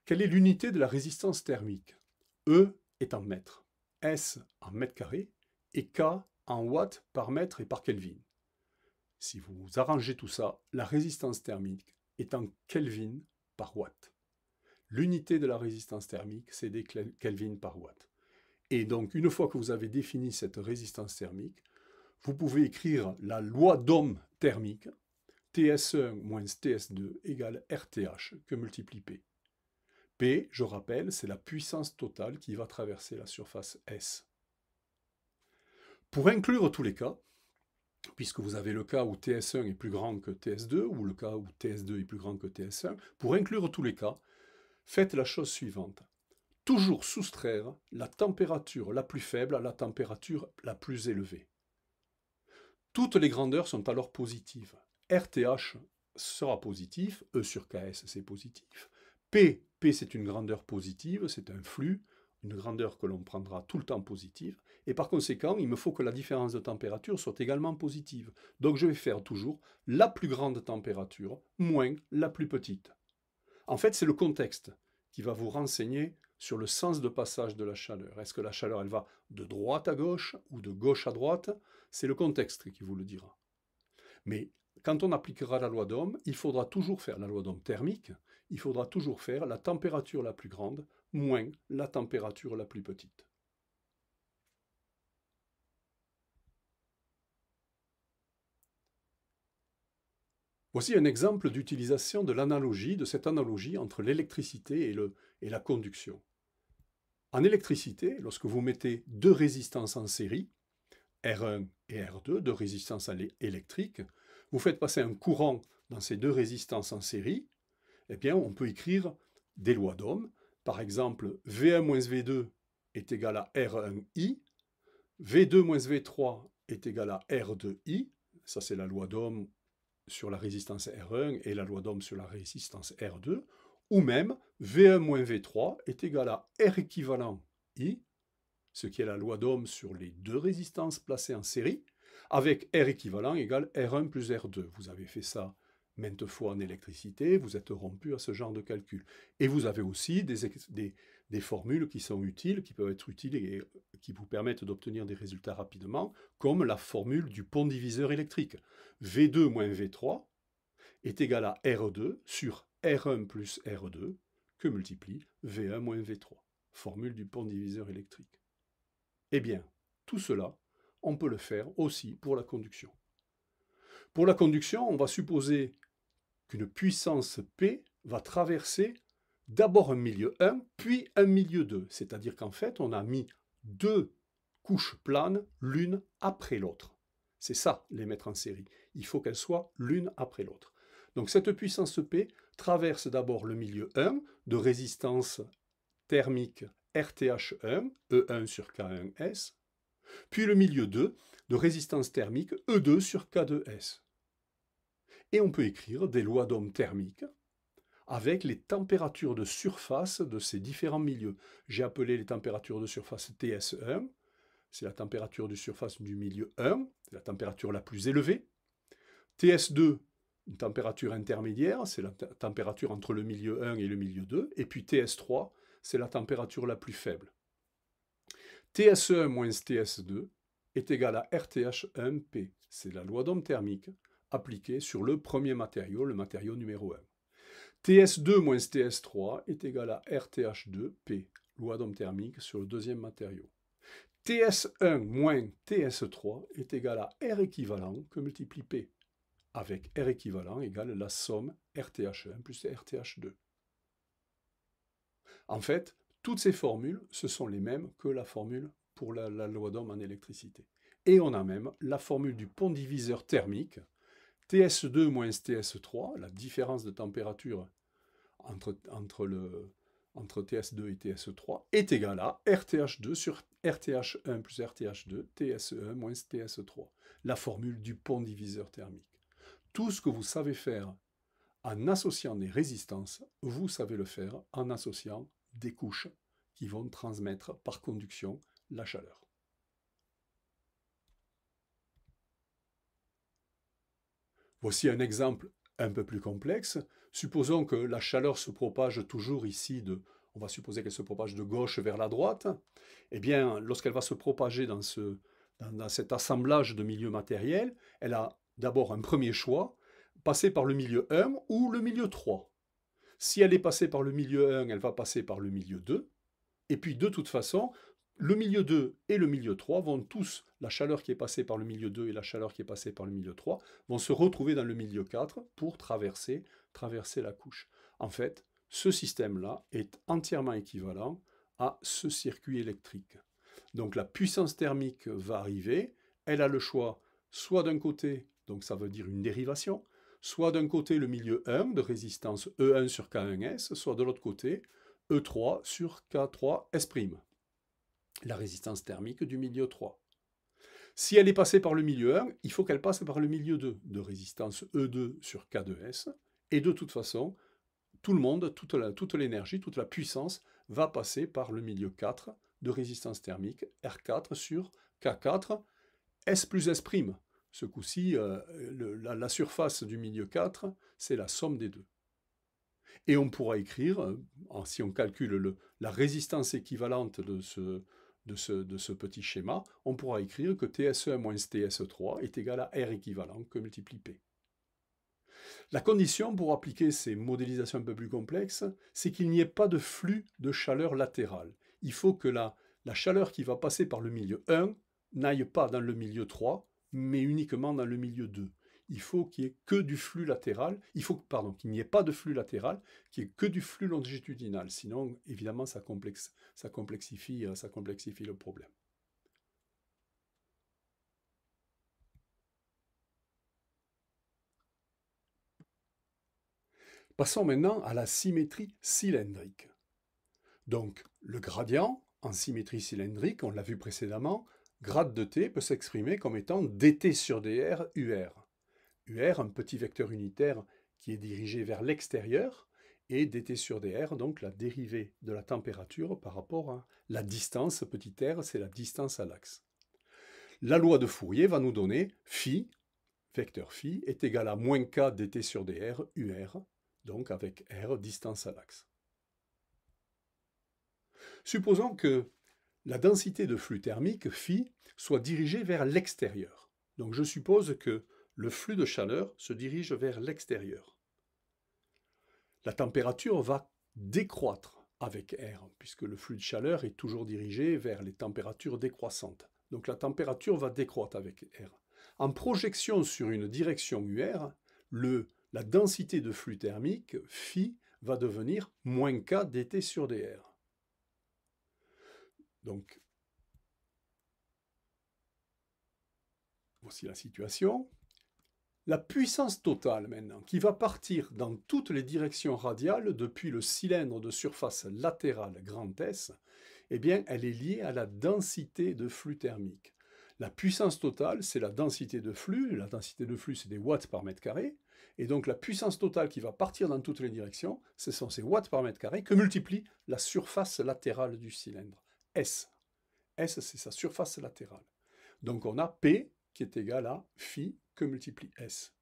Quelle est l'unité de la résistance thermique E est en mètres, S en mètres carrés et K en watts par mètre et par Kelvin. Si vous arrangez tout ça, la résistance thermique est en Kelvin par watt. L'unité de la résistance thermique, c'est des Kelvin par watt. Et donc, une fois que vous avez défini cette résistance thermique, vous pouvez écrire la loi d'Ohm thermique TS1 e moins TS2 égale RTH que multiplie P. P, je rappelle, c'est la puissance totale qui va traverser la surface S. Pour inclure tous les cas, puisque vous avez le cas où TS1 est plus grand que TS2, ou le cas où TS2 est plus grand que TS1, pour inclure tous les cas, faites la chose suivante. Toujours soustraire la température la plus faible à la température la plus élevée. Toutes les grandeurs sont alors positives. RTH sera positif, E sur KS c'est positif, P, P c'est une grandeur positive, c'est un flux, une grandeur que l'on prendra tout le temps positive, et par conséquent, il me faut que la différence de température soit également positive. Donc je vais faire toujours la plus grande température moins la plus petite. En fait, c'est le contexte qui va vous renseigner sur le sens de passage de la chaleur. Est-ce que la chaleur, elle va de droite à gauche ou de gauche à droite C'est le contexte qui vous le dira. Mais quand on appliquera la loi d'homme il faudra toujours faire la loi d'homme thermique, il faudra toujours faire la température la plus grande moins la température la plus petite. Voici un exemple d'utilisation de l'analogie, de cette analogie entre l'électricité et, et, la conduction. En électricité, lorsque vous mettez deux résistances en série, R1 et R2, deux résistances électriques, vous faites passer un courant dans ces deux résistances en série, eh bien, on peut écrire des lois d'Ohm. Par exemple, V1-V2 est égal à R1i, V2-V3 est égal à R2i, ça c'est la loi d'Ohm sur la résistance R1 et la loi d'Ohm sur la résistance R2, ou même V1-V3 est égal à R équivalent i, ce qui est la loi d'Ohm sur les deux résistances placées en série, avec R équivalent égale R1 plus R2. Vous avez fait ça maintes fois en électricité, vous êtes rompu à ce genre de calcul. Et vous avez aussi des, formules qui sont utiles, qui peuvent être utiles et qui vous permettent d'obtenir des résultats rapidement, comme la formule du pont diviseur électrique. V2 moins V3 est égal à R2 sur R1 plus R2 que multiplie V1 moins V3, formule du pont diviseur électrique. Eh bien, tout cela, on peut le faire aussi pour la conduction. Pour la conduction, on va supposer qu'une puissance P va traverser d'abord un milieu 1, puis un milieu 2. C'est-à-dire qu'en fait, on a mis deux couches planes l'une après l'autre. C'est ça, les mettre en série. Il faut qu'elles soient l'une après l'autre. Donc cette puissance P traverse d'abord le milieu 1 de résistance thermique RTH1, E1 sur K1S, puis le milieu 2 de résistance thermique E2 sur K2S. Et on peut écrire des lois d'hommes thermiques avec les températures de surface de ces différents milieux. J'ai appelé les températures de surface TS1, c'est la température de surface du milieu 1, c'est la température la plus élevée. TS2, une température intermédiaire, c'est la température entre le milieu 1 et le milieu 2. Et puis TS3, c'est la température la plus faible. TSE moins TS2 est égal à RTH1P. C'est la loi d'homme thermique appliquée sur le premier matériau, le matériau numéro 1. TS2 moins TS3 est égal à RTH2P, loi d'homme thermique sur le deuxième matériau. TS1 moins TS3 est égal à R équivalent que multiplie P, avec R équivalent égale la somme RTH1 plus RTH2. En fait, toutes ces formules, ce sont les mêmes que la formule pour la, loi d'homme en électricité. Et on a même la formule du pont diviseur thermique, TS2 moins TS3, la différence de température entre, entre, TS2 et TS3, est égale à RTH2 sur RTH1 plus RTH2, TSE1 moins TS3, la formule du pont diviseur thermique. Tout ce que vous savez faire en associant des résistances, vous savez le faire en associant des couches qui vont transmettre par conduction la chaleur. Voici un exemple un peu plus complexe. Supposons que la chaleur se propage toujours ici de on va supposer qu'elle se propage de gauche vers la droite. Eh bien, lorsqu'elle va se propager dans, ce, dans cet assemblage de milieux matériels, elle a d'abord un premier choix, passer par le milieu 1 ou le milieu 3. Si elle est passée par le milieu 1, elle va passer par le milieu 2. Et puis de toute façon, le milieu 2 et le milieu 3 vont tous, la chaleur qui est passée par le milieu 2 et la chaleur qui est passée par le milieu 3, vont se retrouver dans le milieu 4 pour traverser, traverser la couche. En fait, ce système-là est entièrement équivalent à ce circuit électrique. Donc la puissance thermique va arriver, elle a le choix soit d'un côté, donc ça veut dire une dérivation, soit d'un côté le milieu 1 de résistance E1 sur K1S, soit de l'autre côté E3 sur K3S', la résistance thermique du milieu 3. Si elle est passée par le milieu 1, il faut qu'elle passe par le milieu 2 de résistance E2 sur K2S, et de toute façon, tout le monde, toute l'énergie, toute, la puissance va passer par le milieu 4 de résistance thermique R4 sur K4 S plus S'. Ce coup-ci, euh, la, surface du milieu 4, c'est la somme des deux. Et on pourra écrire, euh, si on calcule la résistance équivalente de ce, petit schéma, on pourra écrire que TSE moins TSE3 est égal à R équivalent que multiplie P. La condition pour appliquer ces modélisations un peu plus complexes, c'est qu'il n'y ait pas de flux de chaleur latérale. Il faut que la, la chaleur qui va passer par le milieu 1 n'aille pas dans le milieu 3 mais uniquement dans le milieu 2. Il faut qu'il n'y ait que du flux latéral, il faut qu'il n'y ait pas de flux latéral, qu'il n'y ait que du flux longitudinal. Sinon, évidemment, complexifie, euh, ça complexifie le problème. Passons maintenant à la symétrie cylindrique. Donc, le gradient en symétrie cylindrique, on l'a vu précédemment, grade de t peut s'exprimer comme étant dt sur dr UR. UR, un petit vecteur unitaire qui est dirigé vers l'extérieur, et dt sur dr, donc la dérivée de la température par rapport à la distance, petit r, c'est la distance à l'axe. La loi de Fourier va nous donner phi, vecteur phi, est égal à moins k dt sur dr UR, donc avec r distance à l'axe. Supposons que la densité de flux thermique, phi, soit dirigée vers l'extérieur. Donc je suppose que le flux de chaleur se dirige vers l'extérieur. La température va décroître avec R, puisque le flux de chaleur est toujours dirigé vers les températures décroissantes. Donc la température va décroître avec R. En projection sur une direction UR, le, la densité de flux thermique, phi, va devenir moins K dt sur dr. Donc, voici la situation. La puissance totale maintenant, qui va partir dans toutes les directions radiales depuis le cylindre de surface latérale grand S, eh bien, elle est liée à la densité de flux thermique. La puissance totale, c'est la densité de flux. La densité de flux, c'est des watts par mètre carré. Et donc la puissance totale qui va partir dans toutes les directions, ce sont ces watts par mètre carré que multiplie la surface latérale du cylindre. S. S, c'est sa surface latérale. Donc on a P qui est égal à phi que multiplie S.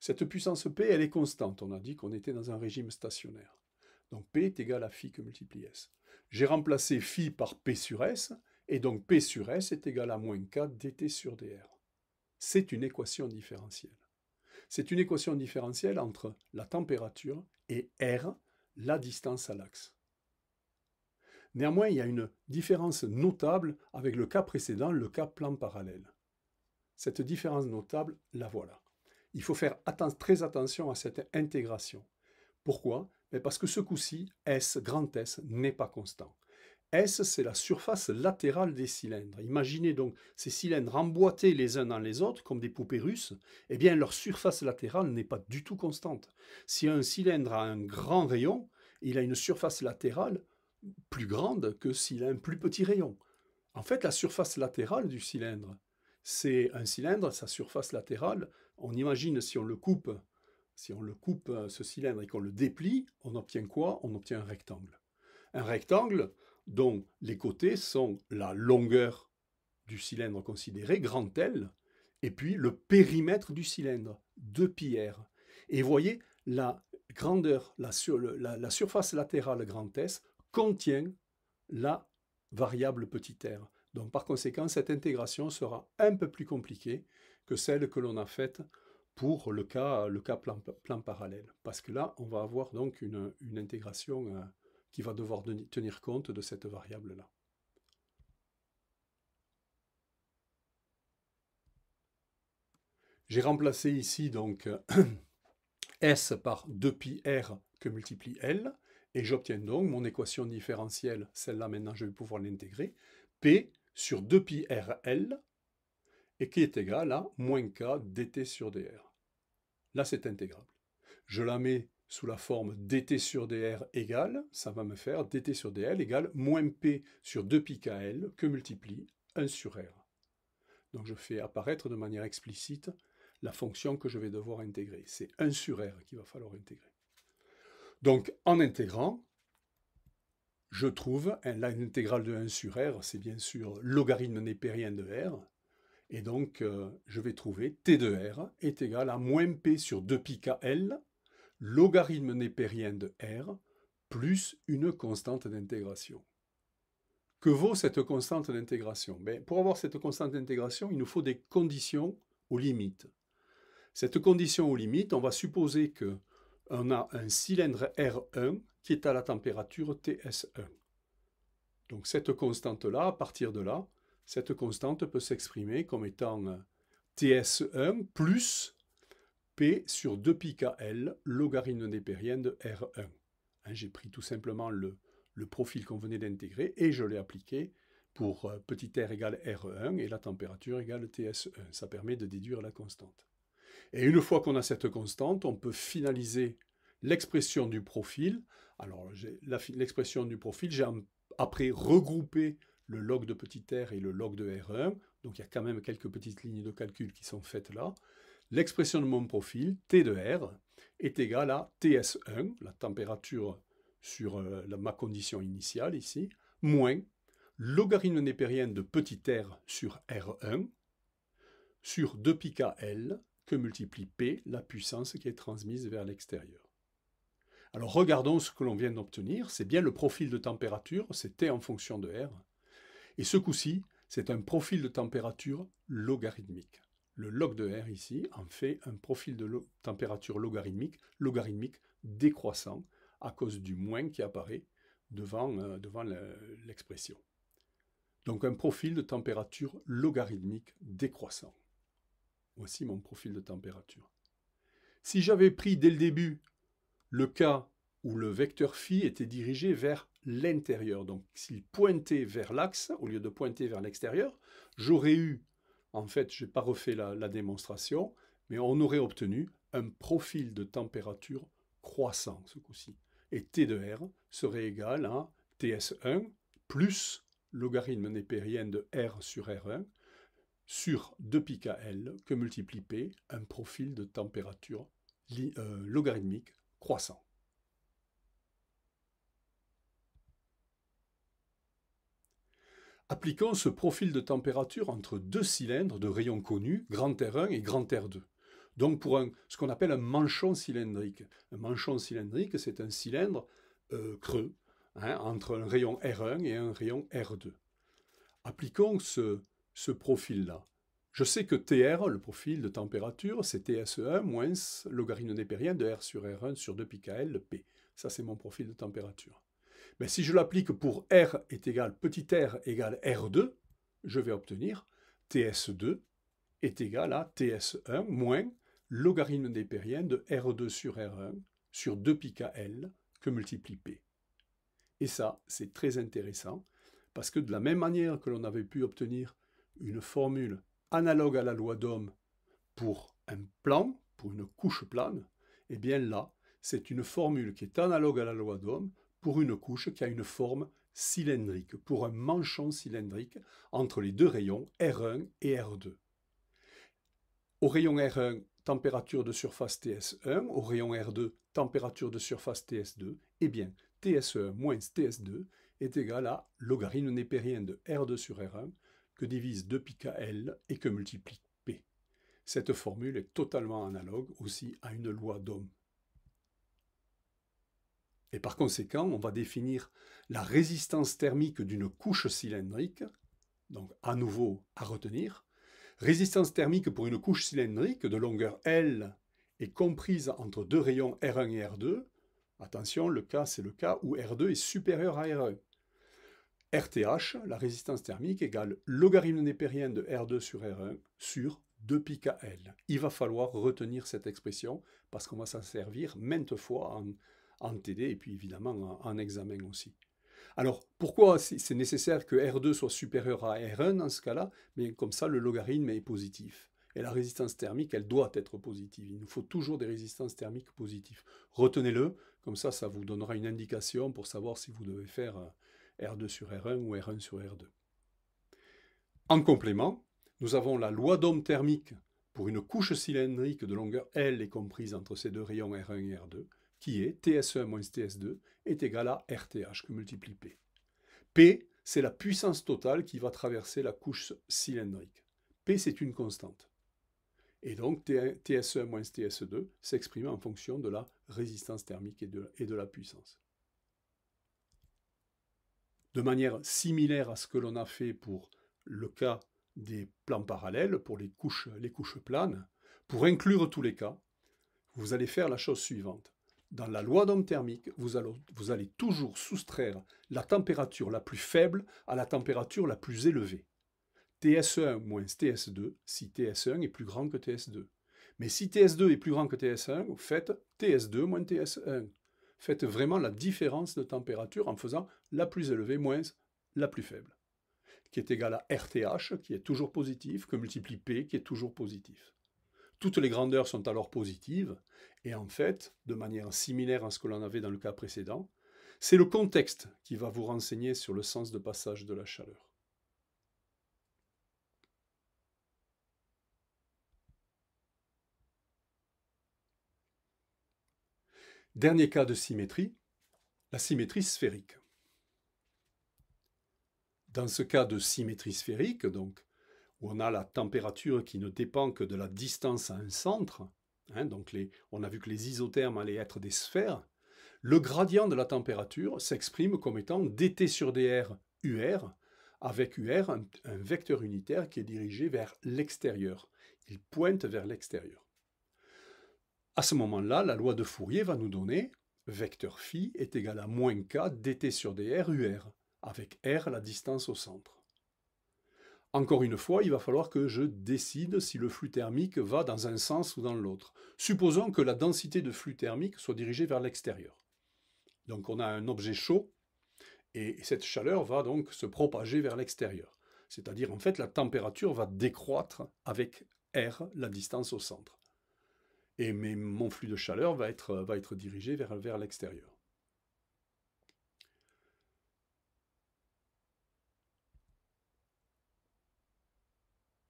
Cette puissance P, elle est constante. On a dit qu'on était dans un régime stationnaire. Donc P est égal à phi que multiplie S. J'ai remplacé phi par P sur S, et donc P sur S est égal à moins K dt sur dr. C'est une équation différentielle. C'est une équation différentielle entre la température et R, la distance à l'axe. Néanmoins, il y a une différence notable avec le cas précédent, le cas plan parallèle. Cette différence notable, la voilà. Il faut faire très attention à cette intégration. Pourquoi ben Parce que ce coup-ci, S, grand S, n'est pas constant. S, c'est la surface latérale des cylindres. Imaginez donc ces cylindres emboîtés les uns dans les autres, comme des poupées russes, eh bien leur surface latérale n'est pas du tout constante. Si un cylindre a un grand rayon, il a une surface latérale plus grande que s'il a un plus petit rayon. En fait, la surface latérale du cylindre, c'est un cylindre, sa surface latérale, on imagine si on le coupe, si on le coupe euh, ce cylindre et qu'on le déplie, on obtient quoi On obtient un rectangle. Un rectangle dont les côtés sont la longueur du cylindre considéré, grand L, et puis le périmètre du cylindre, deux pi r. Et voyez, la grandeur, la, la surface latérale grand S contient la variable petit r. Donc par conséquent, cette intégration sera un peu plus compliquée que celle que l'on a faite pour le cas, le cas plan, parallèle. Parce que là, on va avoir donc une, intégration euh, qui va devoir tenir compte de cette variable-là. J'ai remplacé ici donc S par 2pi R que multiplie L. Et j'obtiens donc mon équation différentielle, celle-là maintenant je vais pouvoir l'intégrer, P sur 2pi RL, et qui est égale à moins K dt sur dr. Là c'est intégrable. Je la mets sous la forme dt sur dr égale, ça va me faire dt sur dl égale moins P sur 2pi KL que multiplie 1 sur R. Donc je fais apparaître de manière explicite la fonction que je vais devoir intégrer. C'est 1 sur R qu'il va falloir intégrer. Donc, en intégrant, je trouve intégrale de 1 sur R, c'est bien sûr logarithme népérien de R. Et donc, euh, je vais trouver T de R est égal à moins P sur 2pi KL, logarithme népérien de R, plus une constante d'intégration. Que vaut cette constante d'intégration ben, Pour avoir cette constante d'intégration, il nous faut des conditions aux limites. Cette condition aux limites, on va supposer que on a un cylindre R1 qui est à la température TS1. Donc cette constante-là, à partir de là, cette constante peut s'exprimer comme étant TS1 plus P sur 2 pi KL, logarithme népérien de R1. Hein, j'ai pris tout simplement le, le profil qu'on venait d'intégrer et je l'ai appliqué pour euh, petit r égale R1 et la température égale TS1. Ça permet de déduire la constante. Et une fois qu'on a cette constante, on peut finaliser l'expression du profil. Alors, l'expression du profil, j'ai après regroupé le log de petit r et le log de R1. Donc, il y a quand même quelques petites lignes de calcul qui sont faites là. L'expression de mon profil, T de R, est égale à TS1, la température sur euh, ma condition initiale ici, moins logarithme népérien de petit r sur R1, sur 2 pi multiplie P, la puissance qui est transmise vers l'extérieur. Alors regardons ce que l'on vient d'obtenir, c'est bien le profil de température, c'est T en fonction de R, et ce coup-ci, c'est un profil de température logarithmique. Le log de R ici en fait un profil de température logarithmique, logarithmique décroissant, à cause du moins qui apparaît devant, euh, devant l'expression. Donc un profil de température logarithmique décroissant. Voici mon profil de température. Si j'avais pris dès le début le cas où le vecteur phi était dirigé vers l'intérieur, donc s'il pointait vers l'axe au lieu de pointer vers l'extérieur, j'aurais eu, en fait, je n'ai pas refait la, démonstration, mais on aurait obtenu un profil de température croissant ce coup-ci. Et T de R serait égal à TS1 plus logarithme népérien de R sur R1 sur 2π que multiplié un profil de température euh, logarithmique croissant. Appliquons ce profil de température entre deux cylindres de rayons connus, grand R1 et grand R2. Donc pour un, ce qu'on appelle un manchon cylindrique. Un manchon cylindrique, c'est un cylindre euh, creux hein, entre un rayon R1 et un rayon R2. Appliquons ce, ce profil-là. Je sais que TR, le profil de température, c'est TSE1 moins logarithme népérien de R sur R1 sur 2 le P. Ça, c'est mon profil de température. Mais si je l'applique pour R est égal petit r égale R2, je vais obtenir TS2 est égal à TS1 moins logarithme népérien de R2 sur R1 sur 2 πl que multiplie P. Et ça, c'est très intéressant, parce que de la même manière que l'on avait pu obtenir une formule analogue à la loi d'homme pour un plan, pour une couche plane, et eh bien là, c'est une formule qui est analogue à la loi d'homme pour une couche qui a une forme cylindrique, pour un manchon cylindrique entre les deux rayons R1 et R2. Au rayon R1, température de surface TS1, au rayon R2, température de surface TS2, et eh bien, TS1 moins TS2 est égal à logarithme népérien de R2 sur R1 que divise 2 l et que multiplie P. Cette formule est totalement analogue aussi à une loi d'Ohm. Et par conséquent, on va définir la résistance thermique d'une couche cylindrique, donc à nouveau à retenir. Résistance thermique pour une couche cylindrique de longueur L est comprise entre deux rayons R1 et R2. Attention, le cas c'est le cas où R2 est supérieur à R1. RTH, la résistance thermique, égale logarithme népérien de R2 sur R1 sur 2 pi Il va falloir retenir cette expression parce qu'on va s'en servir maintes fois en, TD et puis évidemment en, examen aussi. Alors, pourquoi c'est nécessaire que R2 soit supérieur à R1 dans ce cas-là Mais comme ça, le logarithme est positif. Et la résistance thermique, elle doit être positive. Il nous faut toujours des résistances thermiques positives. Retenez-le, comme ça, ça vous donnera une indication pour savoir si vous devez faire euh, R2 sur R1 ou R1 sur R2. En complément, nous avons la loi d'Ohm thermique pour une couche cylindrique de longueur L et comprise entre ces deux rayons R1 et R2, qui est TS1 TS2 est égal à RTH que multiplie P. P, c'est la puissance totale qui va traverser la couche cylindrique. P, c'est une constante. Et donc TS1 TS2 s'exprime en fonction de la résistance thermique et de la puissance de manière similaire à ce que l'on a fait pour le cas des plans parallèles, pour les couches, les couches planes, pour inclure tous les cas, vous allez faire la chose suivante. Dans la loi d'homme thermique, vous allez, vous allez toujours soustraire la température la plus faible à la température la plus élevée. TS1 moins TS2, si TS1 est plus grand que TS2. Mais si TS2 est plus grand que TS1, vous faites TS2 moins TS1 faites vraiment la différence de température en faisant la plus élevée moins la plus faible, qui est égale à RTH, qui est toujours positif, que multiplie P, qui est toujours positif. Toutes les grandeurs sont alors positives, et en fait, de manière similaire à ce que l'on avait dans le cas précédent, c'est le contexte qui va vous renseigner sur le sens de passage de la chaleur. Dernier cas de symétrie, la symétrie sphérique. Dans ce cas de symétrie sphérique, donc, où on a la température qui ne dépend que de la distance à un centre, hein, donc on a vu que les isothermes allaient être des sphères, le gradient de la température s'exprime comme étant dt sur dr UR, avec UR un vecteur unitaire qui est dirigé vers l'extérieur. Il pointe vers l'extérieur. À ce moment-là, la loi de Fourier va nous donner vecteur phi est égal à moins k dt sur dr ur, avec r la distance au centre. Encore une fois, il va falloir que je décide si le flux thermique va dans un sens ou dans l'autre. Supposons que la densité de flux thermique soit dirigée vers l'extérieur. Donc on a un objet chaud, et cette chaleur va donc se propager vers l'extérieur. C'est-à-dire, en fait, la température va décroître avec R, la distance au centre et mon flux de chaleur va être, dirigé vers, vers l'extérieur.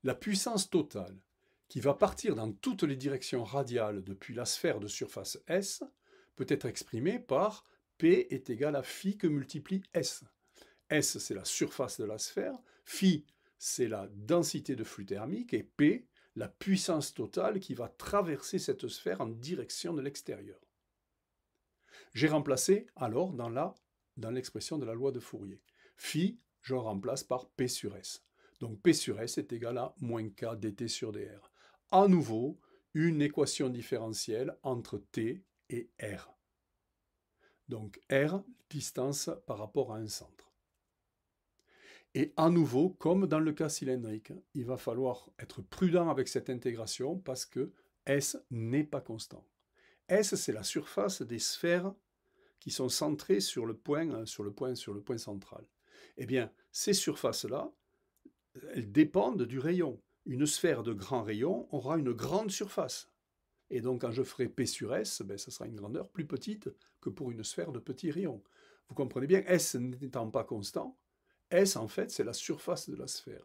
La puissance totale, qui va partir dans toutes les directions radiales depuis la sphère de surface S, peut être exprimée par P est égal à phi que multiplie S. S, c'est la surface de la sphère, phi, c'est la densité de flux thermique, et P, la puissance totale qui va traverser cette sphère en direction de l'extérieur. J'ai remplacé alors dans la dans l'expression de la loi de Fourier. Phi, je remplace par P sur S. Donc P sur S est égal à moins K dt sur dr. À nouveau, une équation différentielle entre T et R. Donc R, distance par rapport à un centre. Et à nouveau, comme dans le cas cylindrique, hein, il va falloir être prudent avec cette intégration parce que S n'est pas constant. S, c'est la surface des sphères qui sont centrées sur le point, hein, sur le point, sur le point central. Eh bien, ces surfaces-là, elles dépendent du rayon. Une sphère de grand rayon aura une grande surface. Et donc, quand je ferai P sur S, ben, sera une grandeur plus petite que pour une sphère de petit rayon. Vous comprenez bien, S n'étant pas constant, S, en fait, c'est la surface de la sphère.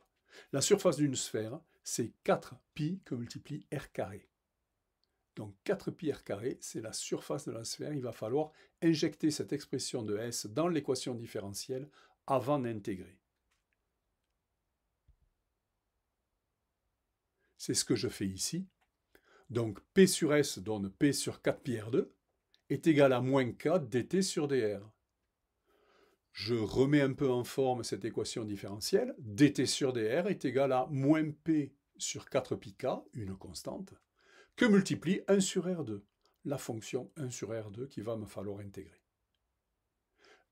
La surface d'une sphère, c'est 4pi que multiplie r carré. Donc 4pi r carré, c'est la surface de la sphère. Il va falloir injecter cette expression de S dans l'équation différentielle avant d'intégrer. C'est ce que je fais ici. Donc P sur S donne P sur 4pi R2 est égal à moins 4 dt sur dr je remets un peu en forme cette équation différentielle, dt sur dr est égal à moins p sur 4πk, une constante, que multiplie 1 sur r2, la fonction 1 sur r2 qui va me falloir intégrer.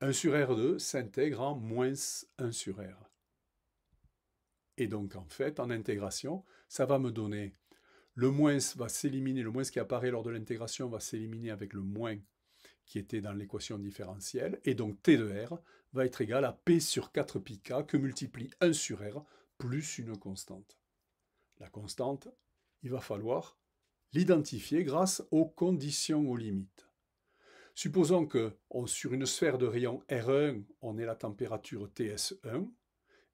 1 sur r2 s'intègre en moins 1 sur r. Et donc en fait, en intégration, ça va me donner le moins va s'éliminer, le moins qui apparaît lors de l'intégration va s'éliminer avec le moins qui était dans l'équation différentielle, et donc T de R va être égal à P sur 4 k que multiplie 1 sur R plus une constante. La constante, il va falloir l'identifier grâce aux conditions aux limites. Supposons que sur une sphère de rayon R1, on ait la température TS1,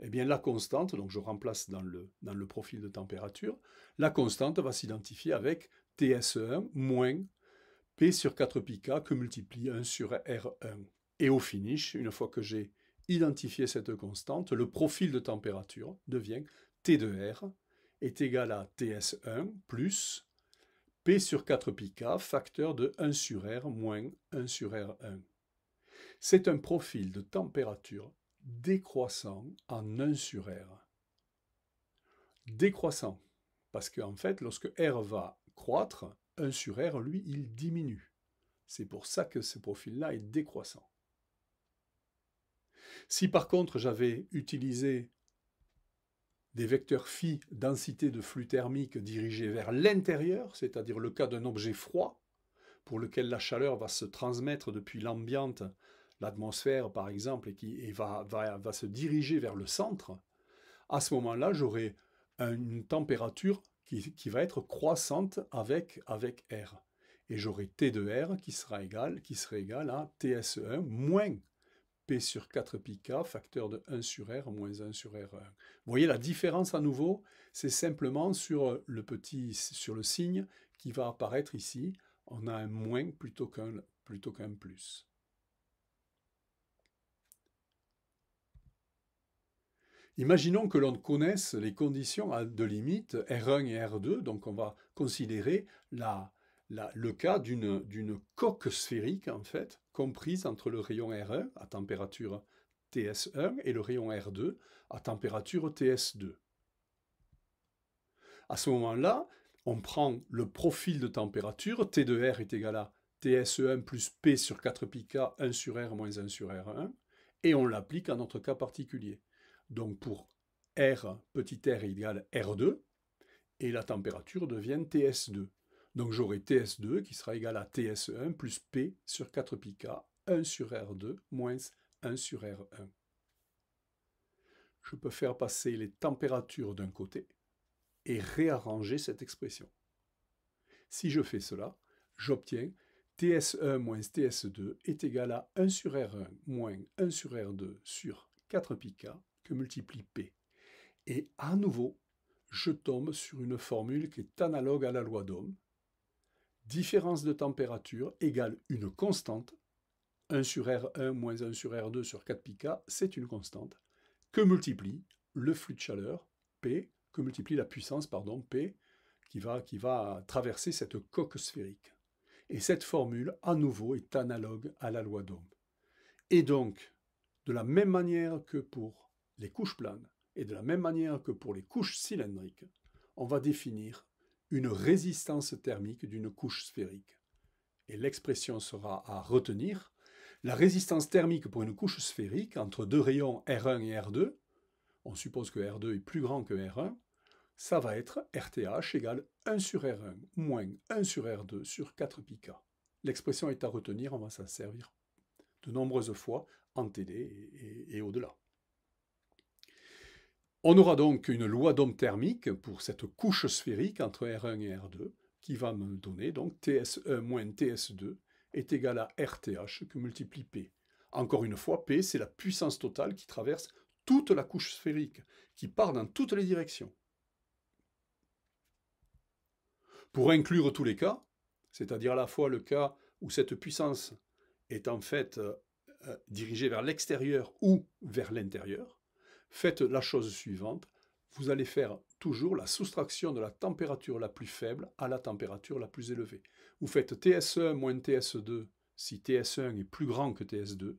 et eh bien la constante, donc je remplace dans le, dans le profil de température, la constante va s'identifier avec TS1 moins sur 4 πk que multiplie 1 sur R1. Et au finish, une fois que j'ai identifié cette constante, le profil de température devient T de R est égal à TS1 plus P sur 4 πk facteur de 1 sur R moins 1 sur R1. C'est un profil de température décroissant en 1 sur R. Décroissant, parce qu'en fait, lorsque R va croître, 1 sur R, lui, il diminue. C'est pour ça que ce profil-là est décroissant. Si par contre j'avais utilisé des vecteurs phi densité de flux thermique dirigés vers l'intérieur, c'est-à-dire le cas d'un objet froid, pour lequel la chaleur va se transmettre depuis l'ambiante, l'atmosphère par exemple, et qui va se diriger vers le centre, à ce moment-là j'aurais une température qui, va être croissante avec, avec R. Et j'aurai T de R qui sera égal, qui sera égal à tse 1 moins P sur 4 pi k facteur de 1 sur R, moins 1 sur R1. Vous voyez la différence à nouveau, c'est simplement sur le sur le signe qui va apparaître ici. On a un moins plutôt qu'un plutôt qu'un plus. Imaginons que l'on connaisse les conditions de limite R1 et R2, donc on va considérer le cas d'une coque sphérique, en fait, comprise entre le rayon R1 à température TS1 et le rayon R2 à température TS2. À ce moment-là, on prend le profil de température, T2R est égal à TSE1 plus P sur 4 pi K, 1 sur R moins 1 sur R1, et on l'applique à notre cas particulier. Donc pour R, petit r égale R2, et la température devient TS2. Donc j'aurai TS2 qui sera égal à TS1 plus P sur 4 k 1 sur R2 moins 1 sur R1. Je peux faire passer les températures d'un côté et réarranger cette expression. Si je fais cela, j'obtiens TS1 moins TS2 est égal à 1 sur R1 moins 1 sur R2 sur 4 k multiplie P. Et à nouveau, je tombe sur une formule qui est analogue à la loi d'Ohm. Différence de température égale une constante. 1 sur R1 moins 1 sur R2 sur 4 k c'est une constante, que multiplie le flux de chaleur, P, que multiplie la puissance, pardon, P, qui va, qui va traverser cette coque sphérique. Et cette formule, à nouveau, est analogue à la loi d'Ohm. Et donc, de la même manière que pour les couches planes, et de la même manière que pour les couches cylindriques, on va définir une résistance thermique d'une couche sphérique. Et l'expression sera à retenir. La résistance thermique pour une couche sphérique entre deux rayons R1 et R2, on suppose que R2 est plus grand que R1, ça va être RTH égale 1 sur R1 moins 1 sur R2 sur 4 k L'expression est à retenir, on va s'en servir de nombreuses fois en TD et au-delà. On aura donc une loi d'homme thermique pour cette couche sphérique entre R1 et R2 qui va me donner donc TS1 e moins TS2 est égal à RTH que multiplie P. Encore une fois, P, c'est la puissance totale qui traverse toute la couche sphérique, qui part dans toutes les directions. Pour inclure tous les cas, c'est-à-dire à la fois le cas où cette puissance est en fait euh, euh, dirigée vers l'extérieur ou vers l'intérieur, Faites la chose suivante, vous allez faire toujours la soustraction de la température la plus faible à la température la plus élevée. Vous faites TS1 moins TS2 si TS1 est plus grand que TS2,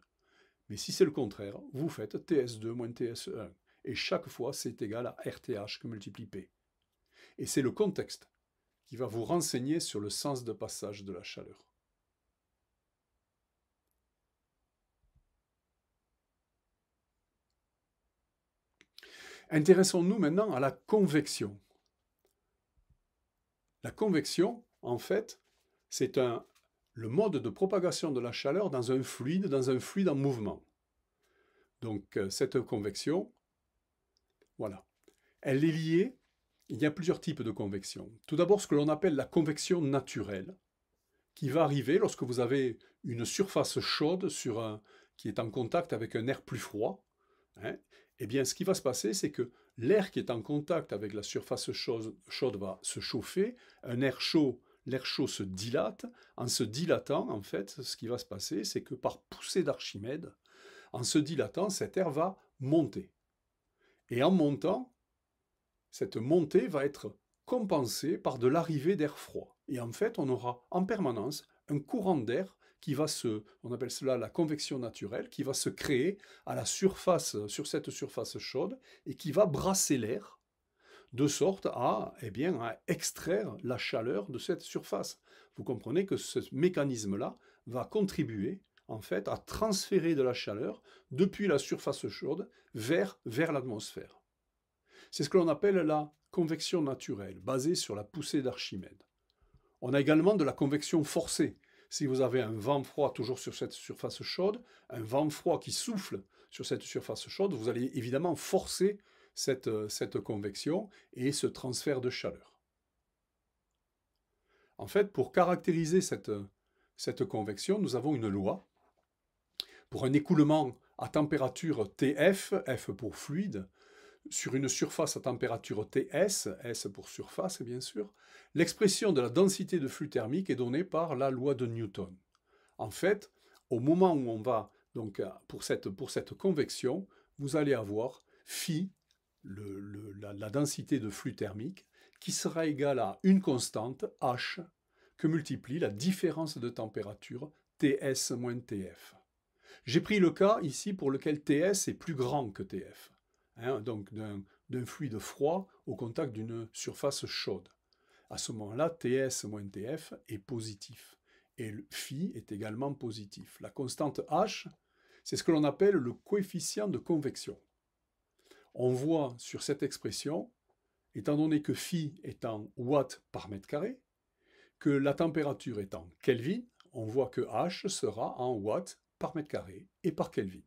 mais si c'est le contraire, vous faites TS2 moins TS1, et chaque fois c'est égal à RTH que multiplie P. Et c'est le contexte qui va vous renseigner sur le sens de passage de la chaleur. Intéressons-nous maintenant à la convection. La convection, en fait, c'est le mode de propagation de la chaleur dans un fluide, dans un fluide en mouvement. Donc euh, cette convection, voilà, elle est liée, il y a plusieurs types de convection. Tout d'abord ce que l'on appelle la convection naturelle, qui va arriver lorsque vous avez une surface chaude sur un, qui est en contact avec un air plus froid, hein, eh bien, ce qui va se passer, c'est que l'air qui est en contact avec la surface chaude va se chauffer. Un air chaud, l'air chaud se dilate. En se dilatant, en fait, ce qui va se passer, c'est que par poussée d'Archimède, en se dilatant, cet air va monter. Et en montant, cette montée va être compensée par de l'arrivée d'air froid. Et en fait, on aura en permanence un courant d'air qui va se, on appelle cela la convection naturelle, qui va se créer à la surface, sur cette surface chaude, et qui va brasser l'air de sorte à, eh bien, à extraire la chaleur de cette surface. Vous comprenez que ce mécanisme-là va contribuer en fait à transférer de la chaleur depuis la surface chaude vers, vers l'atmosphère. C'est ce que l'on appelle la convection naturelle, basée sur la poussée d'Archimède. On a également de la convection forcée, si vous avez un vent froid toujours sur cette surface chaude, un vent froid qui souffle sur cette surface chaude, vous allez évidemment forcer cette, euh, convection et ce transfert de chaleur. En fait, pour caractériser cette, euh, cette convection, nous avons une loi. Pour un écoulement à température TF, F pour fluide, sur une surface à température Ts, S pour surface bien sûr, l'expression de la densité de flux thermique est donnée par la loi de Newton. En fait, au moment où on va, donc pour cette, pour cette convection, vous allez avoir phi, la, densité de flux thermique, qui sera égale à une constante, H, que multiplie la différence de température TS-TF. J'ai pris le cas ici pour lequel TS est plus grand que TF. Hein, donc d'un fluide froid au contact d'une surface chaude. À ce moment-là, TS moins TF est positif et phi est également positif. La constante H, c'est ce que l'on appelle le coefficient de convection. On voit sur cette expression, étant donné que phi est en watts par mètre carré, que la température est en Kelvin, on voit que H sera en watts par mètre carré et par Kelvin.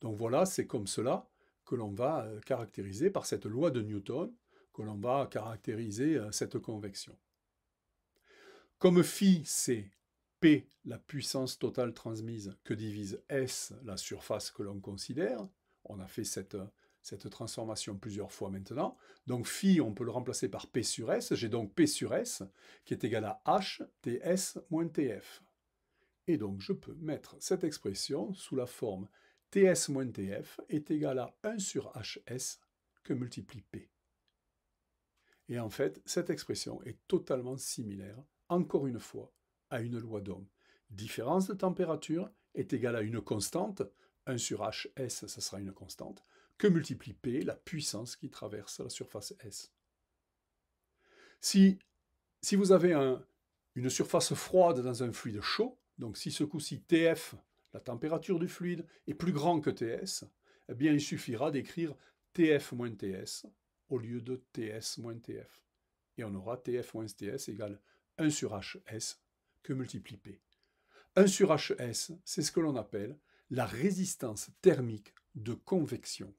Donc voilà, c'est comme cela que l'on va euh, caractériser par cette loi de Newton, que l'on va caractériser euh, cette convection. Comme phi, c'est P, la puissance totale transmise, que divise S, la surface que l'on considère, on a fait cette, transformation plusieurs fois maintenant. Donc phi, on peut le remplacer par P sur S. J'ai donc P sur S qui est égal à H TS moins TF. Et donc je peux mettre cette expression sous la forme TS moins TF est égal à 1 sur HS que multiplie P. Et en fait, cette expression est totalement similaire, encore une fois, à une loi d'Ohm. Différence de température est égale à une constante, 1 sur HS, ça sera une constante, que multiplie P, la puissance qui traverse la surface S. Si, si vous avez une surface froide dans un fluide chaud, donc si ce coup-ci TF la température du fluide, est plus grande que Ts, eh bien il suffira d'écrire TF TS au lieu de TS TF. Et on aura TF TS égale 1 sur HS que multiplié. P. 1 sur HS, c'est ce que l'on appelle la résistance thermique de convection.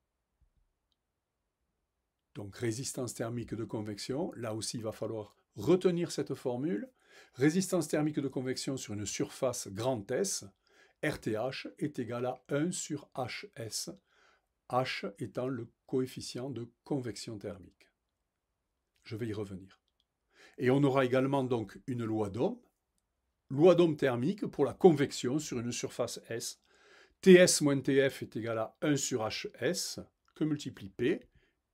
Donc résistance thermique de convection, là aussi il va falloir retenir cette formule. Résistance thermique de convection sur une surface grand S, RTH est égal à 1 sur HS, H étant le coefficient de convection thermique. Je vais y revenir. Et on aura également donc une loi d'Ohm, loi d'Ohm thermique pour la convection sur une surface S. TS moins TF est égal à 1 sur HS, que multiplie P,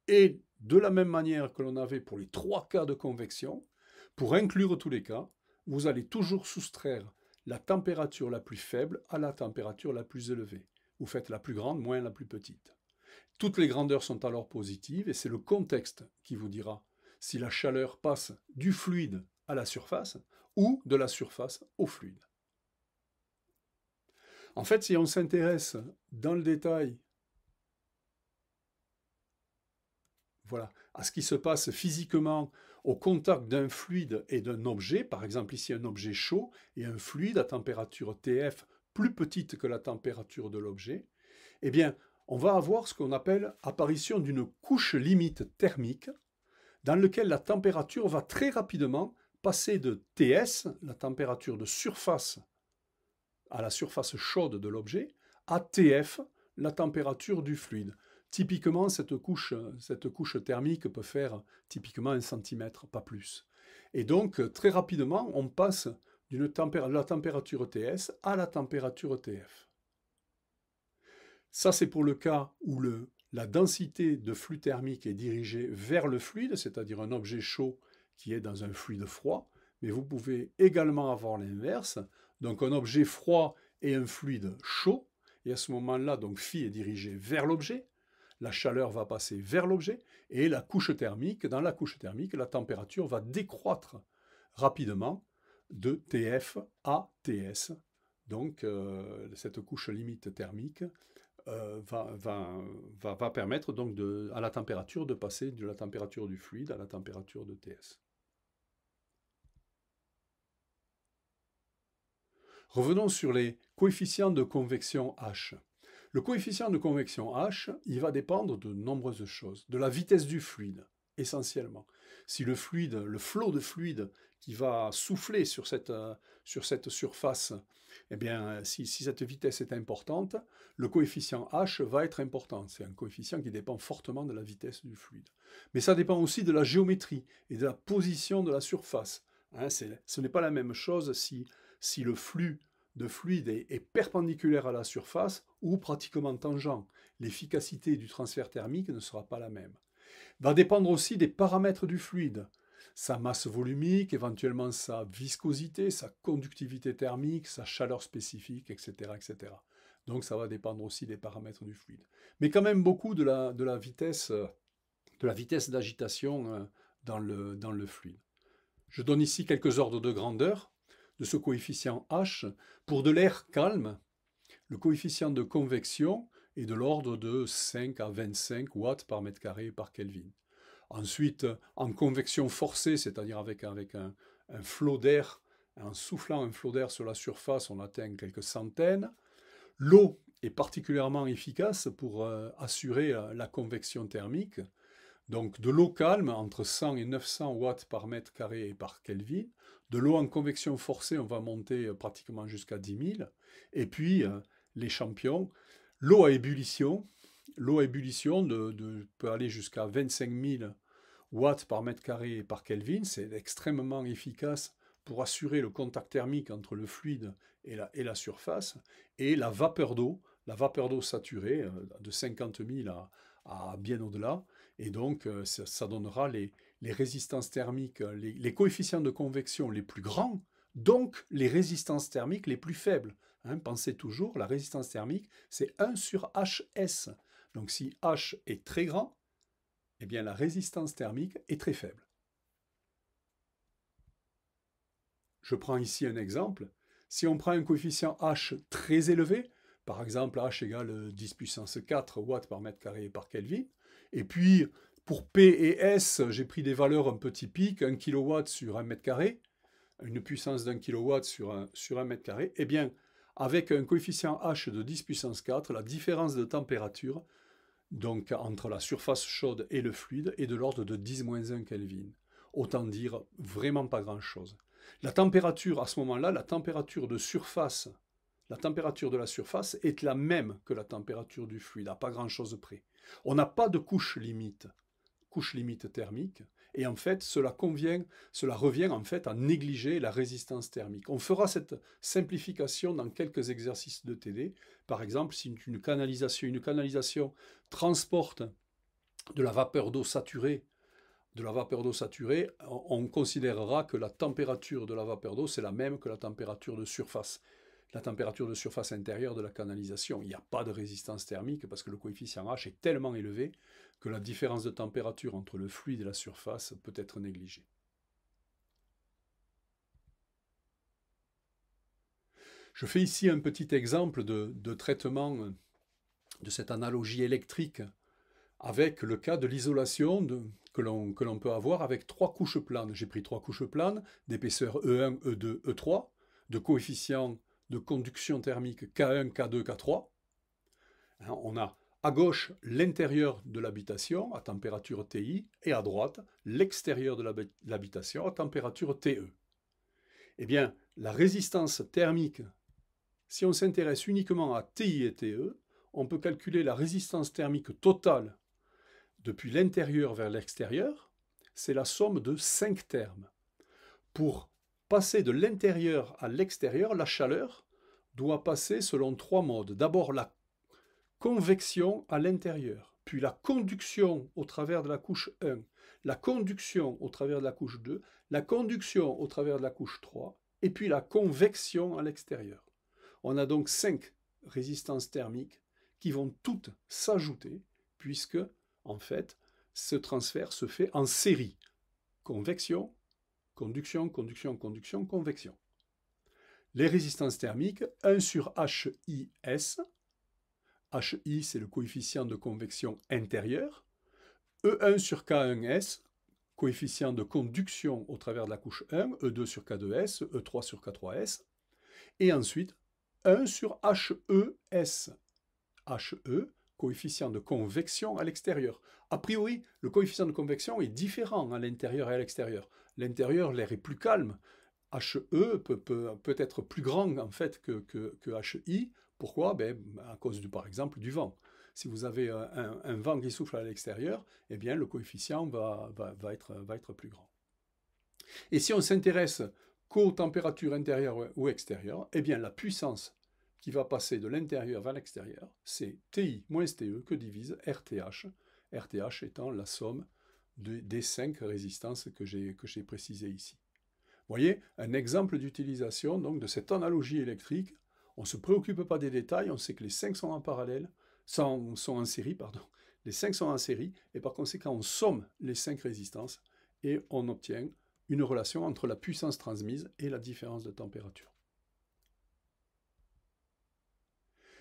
et de la même manière que l'on avait pour les trois cas de convection, pour inclure tous les cas, vous allez toujours soustraire la température la plus faible à la température la plus élevée. Vous faites la plus grande moins la plus petite. Toutes les grandeurs sont alors positives et c'est le contexte qui vous dira si la chaleur passe du fluide à la surface ou de la surface au fluide. En fait, si on s'intéresse dans le détail voilà, à ce qui se passe physiquement au contact d'un fluide et d'un objet, par exemple ici un objet chaud et un fluide à température TF plus petite que la température de l'objet, eh bien, on va avoir ce qu'on appelle apparition d'une couche limite thermique dans laquelle la température va très rapidement passer de TS, la température de surface, à la surface chaude de l'objet, à TF, la température du fluide. Typiquement, cette couche, thermique peut faire typiquement un centimètre, pas plus. Et donc, très rapidement, on passe de la température TS à la température TF. Ça, c'est pour le cas où la densité de flux thermique est dirigée vers le fluide, c'est-à-dire un objet chaud qui est dans un fluide froid, mais vous pouvez également avoir l'inverse, donc un objet froid et un fluide chaud, et à ce moment-là, donc phi est dirigé vers l'objet, la chaleur va passer vers l'objet et la couche thermique, dans la couche thermique, la température va décroître rapidement de TF à TS. Donc euh, cette couche limite thermique euh, va, permettre donc à la température de passer de la température du fluide à la température de TS. Revenons sur les coefficients de convection H. Le coefficient de convection H, il va dépendre de nombreuses choses. De la vitesse du fluide, essentiellement. Si le fluide, le flot de fluide qui va souffler sur cette, euh, sur cette surface, eh bien, si, cette vitesse est importante, le coefficient H va être important. C'est un coefficient qui dépend fortement de la vitesse du fluide. Mais ça dépend aussi de la géométrie et de la position de la surface. Hein. ce n'est pas la même chose si, si le flux de fluide est, perpendiculaire à la surface ou pratiquement tangent. L'efficacité du transfert thermique ne sera pas la même. Va dépendre aussi des paramètres du fluide, sa masse volumique, éventuellement sa viscosité, sa conductivité thermique, sa chaleur spécifique, etc. etc. Donc ça va dépendre aussi des paramètres du fluide. Mais quand même beaucoup de la, de la vitesse euh, de la vitesse d'agitation euh, dans le, dans le fluide. Je donne ici quelques ordres de grandeur de ce coefficient H pour de l'air calme, le coefficient de convection est de l'ordre de 5 à 25 watts par mètre carré par Kelvin. Ensuite, en convection forcée, c'est-à-dire avec, un, flot d'air, en soufflant un flot d'air sur la surface, on atteint quelques centaines. L'eau est particulièrement efficace pour euh, assurer euh, la convection thermique. Donc de l'eau calme, entre 100 et 900 watts par mètre carré et par Kelvin. De l'eau en convection forcée, on va monter euh, pratiquement jusqu'à 10 000. Et puis, euh, les champions, l'eau à ébullition. L'eau à ébullition de, peut aller jusqu'à 25 000 watts par mètre carré et par Kelvin. C'est extrêmement efficace pour assurer le contact thermique entre le fluide et la, et la surface. Et la vapeur d'eau, la vapeur d'eau saturée euh, de 50 000 à bien au-delà, et donc, euh, ça, donnera les, résistances thermiques, euh, les, coefficients de convection les plus grands, donc les résistances thermiques les plus faibles. Hein. pensez toujours, la résistance thermique, c'est 1 sur HS. Donc si H est très grand, eh bien la résistance thermique est très faible. Je prends ici un exemple. Si on prend un coefficient H très élevé, par exemple H égale 10 puissance 4 watts par mètre carré par Kelvin, et puis, pour P et S, j'ai pris des valeurs un peu typiques, 1 kW sur 1 mètre carré, une puissance d'un kW sur 1, sur 1 mètre carré. Eh bien, avec un coefficient H de 10 puissance 4, la différence de température, donc entre la surface chaude et le fluide, est de l'ordre de 10-1 Kelvin. Autant dire vraiment pas grand-chose. La température, à ce moment-là, la température de surface, la température de la surface est la même que la température du fluide, à pas grand-chose près. On n'a pas de couche limite, couche limite thermique, et en fait, cela cela revient en fait à négliger la résistance thermique. On fera cette simplification dans quelques exercices de TD. Par exemple, si une canalisation, une canalisation transporte de la vapeur d'eau saturée, de la vapeur d'eau saturée, on considérera que la température de la vapeur d'eau, c'est la même que la température de surface la température de surface intérieure de la canalisation. Il n'y a pas de résistance thermique parce que le coefficient H est tellement élevé que la différence de température entre le fluide et la surface peut être négligée. Je fais ici un petit exemple de, traitement de cette analogie électrique avec le cas de l'isolation que l'on peut avoir avec trois couches planes. J'ai pris trois couches planes d'épaisseur E1, E2, E3, de coefficients de conduction thermique K1, K2, K3. On a à gauche l'intérieur de l'habitation à température TI et à droite l'extérieur de l'habitation à température TE. Eh bien, la résistance thermique, si on s'intéresse uniquement à TI et TE, on peut calculer la résistance thermique totale depuis l'intérieur vers l'extérieur, c'est la somme de 5 termes. Pour passer de l'intérieur à l'extérieur, la chaleur, doit passer selon trois modes. D'abord la convection à l'intérieur, puis la conduction au travers de la couche 1, la conduction au travers de la couche 2, la conduction au travers de la couche 3, et puis la convection à l'extérieur. On a donc cinq résistances thermiques qui vont toutes s'ajouter, puisque, en fait, ce transfert se fait en série. Convection, conduction, conduction, conduction, convection les résistances thermiques 1 sur HIS, HI c'est le coefficient de convection intérieure, E1 sur K1S, coefficient de conduction au travers de la couche 1, E2 sur K2S, E3 sur K3S, et ensuite 1 sur HES, HE, coefficient de convection à l'extérieur. A priori, le coefficient de convection est différent à l'intérieur et à l'extérieur. L'intérieur, l'air est plus calme, HE peut, être plus grand en fait que, que, HI. Pourquoi ben, À cause du, par exemple du vent. Si vous avez un, vent qui souffle à l'extérieur, eh bien le coefficient va, va, être, va être plus grand. Et si on s'intéresse qu'aux températures intérieures ou extérieures, eh bien la puissance qui va passer de l'intérieur vers l'extérieur, c'est TI moins TE que divise RTH, RTH étant la somme des cinq résistances que j'ai précisées ici voyez, un exemple d'utilisation donc de cette analogie électrique. On ne se préoccupe pas des détails, on sait que les cinq sont en parallèle, sont, en série, pardon. Les 5 sont en série, et par conséquent, on somme les cinq résistances, et on obtient une relation entre la puissance transmise et la différence de température.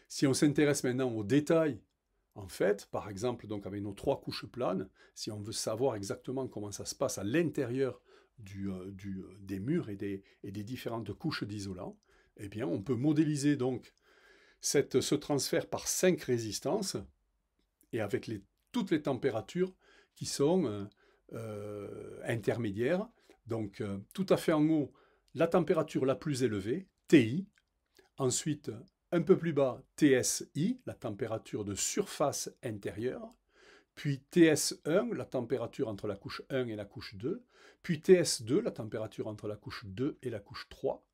Si on s'intéresse maintenant aux détails, en fait, par exemple, donc avec nos trois couches planes, si on veut savoir exactement comment ça se passe à l'intérieur du, euh, euh, des murs et des, différentes couches d'isolant, eh bien, on peut modéliser donc cette, ce transfert par cinq résistances et avec toutes les températures qui sont euh, intermédiaires. Donc, tout à fait en haut, la température la plus élevée, TI. Ensuite, un peu plus bas, TSI, la température de surface intérieure puis TS1, la température entre la couche 1 et la couche 2, puis TS2, la température entre la couche 2 et la couche 3,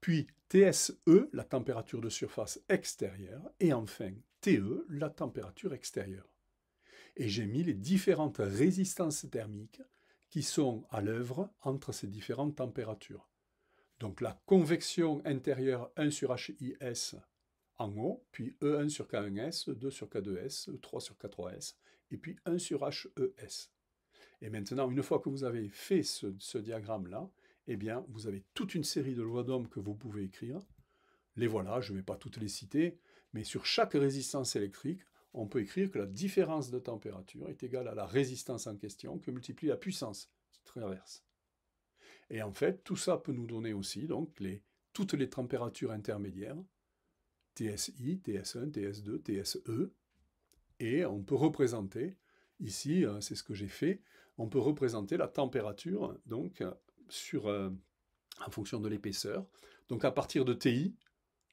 puis TSE, la température de surface extérieure, et enfin TE, la température extérieure. Et j'ai mis les différentes résistances thermiques qui sont à l'œuvre entre ces différentes températures. Donc la convection intérieure 1 sur HIS en haut, puis E1 sur K1S, 2 sur K2S, 3 sur K3S, et puis 1 sur HES. Et maintenant, une fois que vous avez fait ce, diagramme-là, eh bien, vous avez toute une série de lois d'Ohm que vous pouvez écrire. Les voilà, je ne vais pas toutes les citer, mais sur chaque résistance électrique, on peut écrire que la différence de température est égale à la résistance en question que multiplie la puissance qui traverse. Et en fait, tout ça peut nous donner aussi donc les, toutes les températures intermédiaires, TSI, TS1, TS2, TSE, et on peut représenter, ici euh, c'est ce que j'ai fait, on peut représenter la température donc sur, euh, en fonction de l'épaisseur. Donc à partir de TI,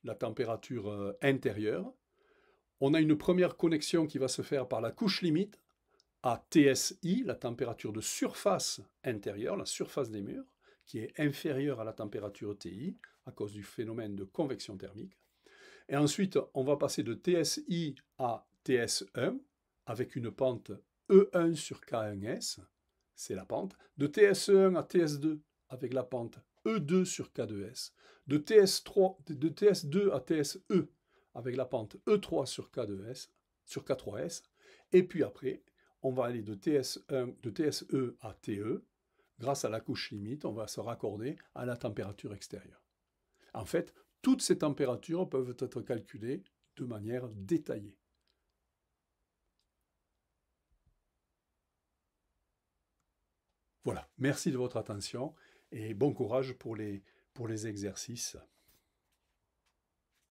la température euh, intérieure, on a une première connexion qui va se faire par la couche limite à TSI, la température de surface intérieure, la surface des murs, qui est inférieure à la température TI à cause du phénomène de convection thermique. Et ensuite, on va passer de TSI à TS1 e avec une pente E1 sur K1S, c'est la pente, de TS1 e à TS2 avec la pente E2 sur K2S, de, ts 2 à TSE avec la pente E3 sur, K2S, sur K3S, et puis après, on va aller de TSE e à TE, grâce à la couche limite, on va se raccorder à la température extérieure. En fait, toutes ces températures peuvent être calculées de manière détaillée. Voilà, merci de votre attention et bon courage pour les, pour les exercices.